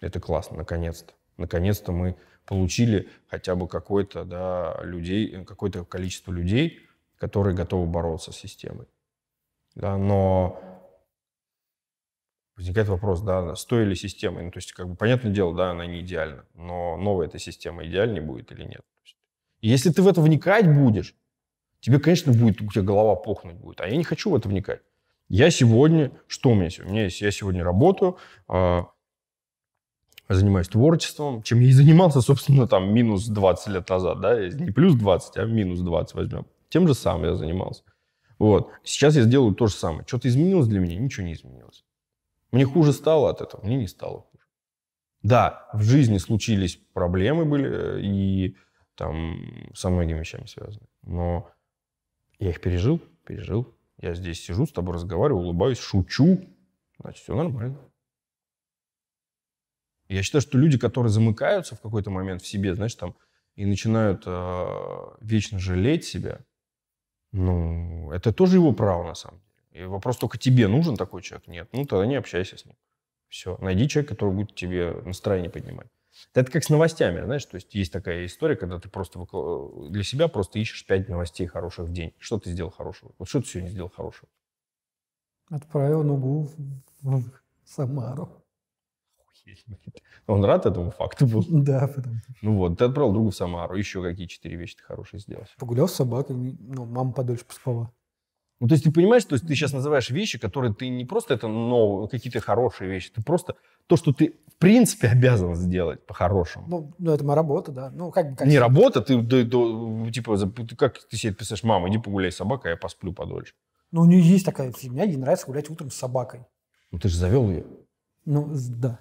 Это классно, наконец-то. Наконец-то мы получили хотя бы какое-то, да, людей, э, какое-то количество людей, которые готовы бороться с системой. Да, но возникает вопрос, да, стоили системы, Ну, то есть, как бы, понятное дело, да, она не идеальна, но новая эта система идеальнее будет или нет. Есть, если ты в это вникать будешь, тебе, конечно, будет, у тебя голова пухнуть будет, а я не хочу в это вникать. Я сегодня, что у меня сегодня? У меня есть, я сегодня работаю, а, занимаюсь творчеством, чем я и занимался, собственно, там, минус 20 лет назад, да, не плюс 20, а минус 20 возьмем, тем же самым я занимался. Вот. Сейчас я сделаю то же самое. Что-то изменилось для меня? Ничего не изменилось. Мне хуже стало от этого? Мне не стало хуже. Да, в жизни случились проблемы были э, и там со многими вещами связаны. Но я их пережил, пережил. Я здесь сижу, с тобой разговариваю, улыбаюсь, шучу. Значит, все нормально. Я считаю, что люди, которые замыкаются в какой-то момент в себе, знаешь, там, и начинают э, вечно жалеть себя, ну, это тоже его право, на самом деле. И вопрос только тебе нужен такой человек? Нет. Ну, тогда не общайся с ним. Все. Найди человека, который будет тебе настроение поднимать. Это как с новостями, знаешь, то есть есть такая история, когда ты просто э, для себя просто ищешь пять новостей хороших в день. Что ты сделал хорошего? Вот что ты сегодня сделал хорошего? Отправил ногу в Самару. Он рад этому факту был? Да, потому Ну вот, ты отправил другу в Самару, еще какие четыре вещи ты хорошие сделал? Погулял с собакой, ну, мама подольше поспала. Ну, то есть ты понимаешь, то есть ты сейчас называешь вещи, которые ты не просто это новые, какие-то хорошие вещи, ты просто то, что ты в принципе обязан сделать по-хорошему. Ну, ну это моя работа, да. Ну, как, как не работа, ты, ты, ты типа, как ты себе писаешь, мама, иди погуляй с собакой, я посплю подольше. Ну, у нее есть такая фигня, ей нравится гулять утром с собакой. Ну, ты же завел ее. Ну, да.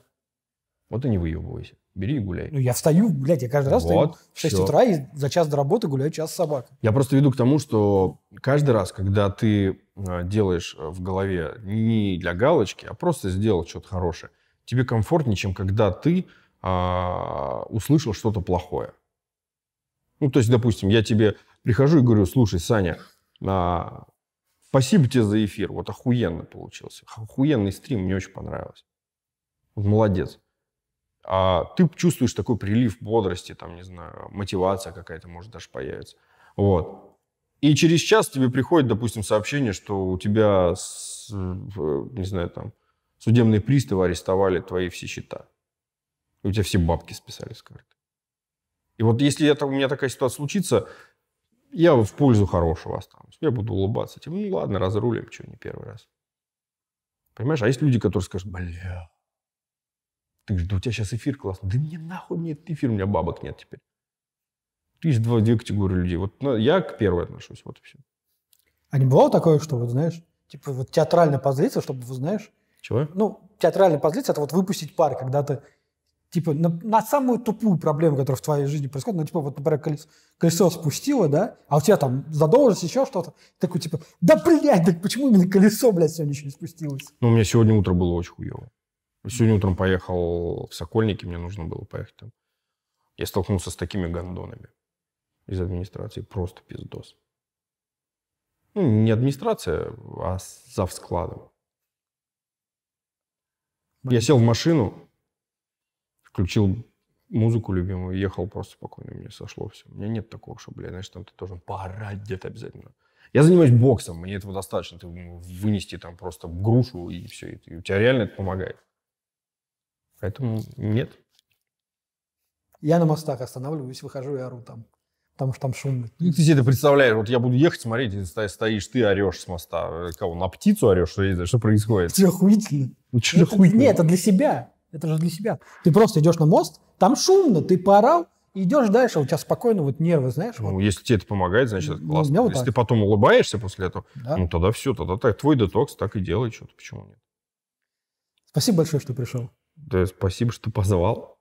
Вот и не выебывайся. Бери и гуляй. Ну, я встаю, блядь, я каждый раз вот, встаю в 6 все. утра и за час до работы гуляю час с собакой. Я просто веду к тому, что каждый раз, когда ты а, делаешь э, в голове не для галочки, а просто сделал что-то хорошее, тебе комфортнее, чем когда ты а, услышал что-то плохое. Ну, то есть, допустим, я тебе прихожу и говорю, слушай, Саня, а, спасибо тебе за эфир, вот охуенно получился, охуенный стрим, мне очень понравилось. Вот молодец а ты чувствуешь такой прилив бодрости, там, не знаю, мотивация какая-то может даже появиться, Вот. И через час тебе приходит, допустим, сообщение, что у тебя, с, не знаю, там, судебные приставы арестовали твои все счета. И у тебя все бабки списали с карты. И вот если это, у меня такая ситуация случится, я в пользу хорошего останусь. Я буду улыбаться. Типа, ну ладно, разрулим, что не первый раз. Понимаешь? А есть люди, которые скажут, бля, ты говоришь, да у тебя сейчас эфир классный. Да мне нахуй мне этот эфир, у меня бабок нет теперь. Есть два, две категории людей. Вот ну, я к первой отношусь, вот и все. А не бывало такое, что, вот знаешь, типа вот театрально позлиться, чтобы, вы знаешь... Чего? Ну, театрально позлиться – это вот выпустить пар, когда ты типа на, на самую тупую проблему, которая в твоей жизни происходит, ну, типа, вот, например, колесо, колесо спустило, да, а у тебя там задолженность, еще что-то, такой, типа, да, блядь, так почему именно колесо, блядь, сегодня еще не спустилось? Ну, у меня сегодня утро было очень хуево. Сегодня утром поехал в Сокольники, мне нужно было поехать там. Я столкнулся с такими гондонами из администрации. Просто пиздос. Ну, не администрация, а зав складом. Я сел в машину, включил музыку любимую, ехал просто спокойно, мне сошло все. У меня нет такого, что, блядь, значит там ты должен поорать где-то обязательно. Я занимаюсь боксом, мне этого достаточно. Ты ну, вынести там просто грушу и все, и у тебя реально это помогает. Поэтому нет. Я на мостах останавливаюсь, выхожу и ору там. Потому что там шумно. Ну, как ты себе это представляешь? Вот я буду ехать, смотреть, ты стоишь, ты орешь с моста. Э, кого, на птицу орешь? Что, что происходит? Ну, это же охуительно. Ну, что это, охуительно? Нет, это для себя. Это же для себя. Ты просто идешь на мост, там шумно, ты поорал, идешь дальше, у тебя спокойно вот нервы, знаешь. Ну, вот. если тебе это помогает, значит, это классно. Ну, вот если так. ты потом улыбаешься после этого, да. ну, тогда все, тогда так, твой детокс, так и делай что-то, почему нет. Спасибо большое, что пришел. Да, спасибо, что позвал.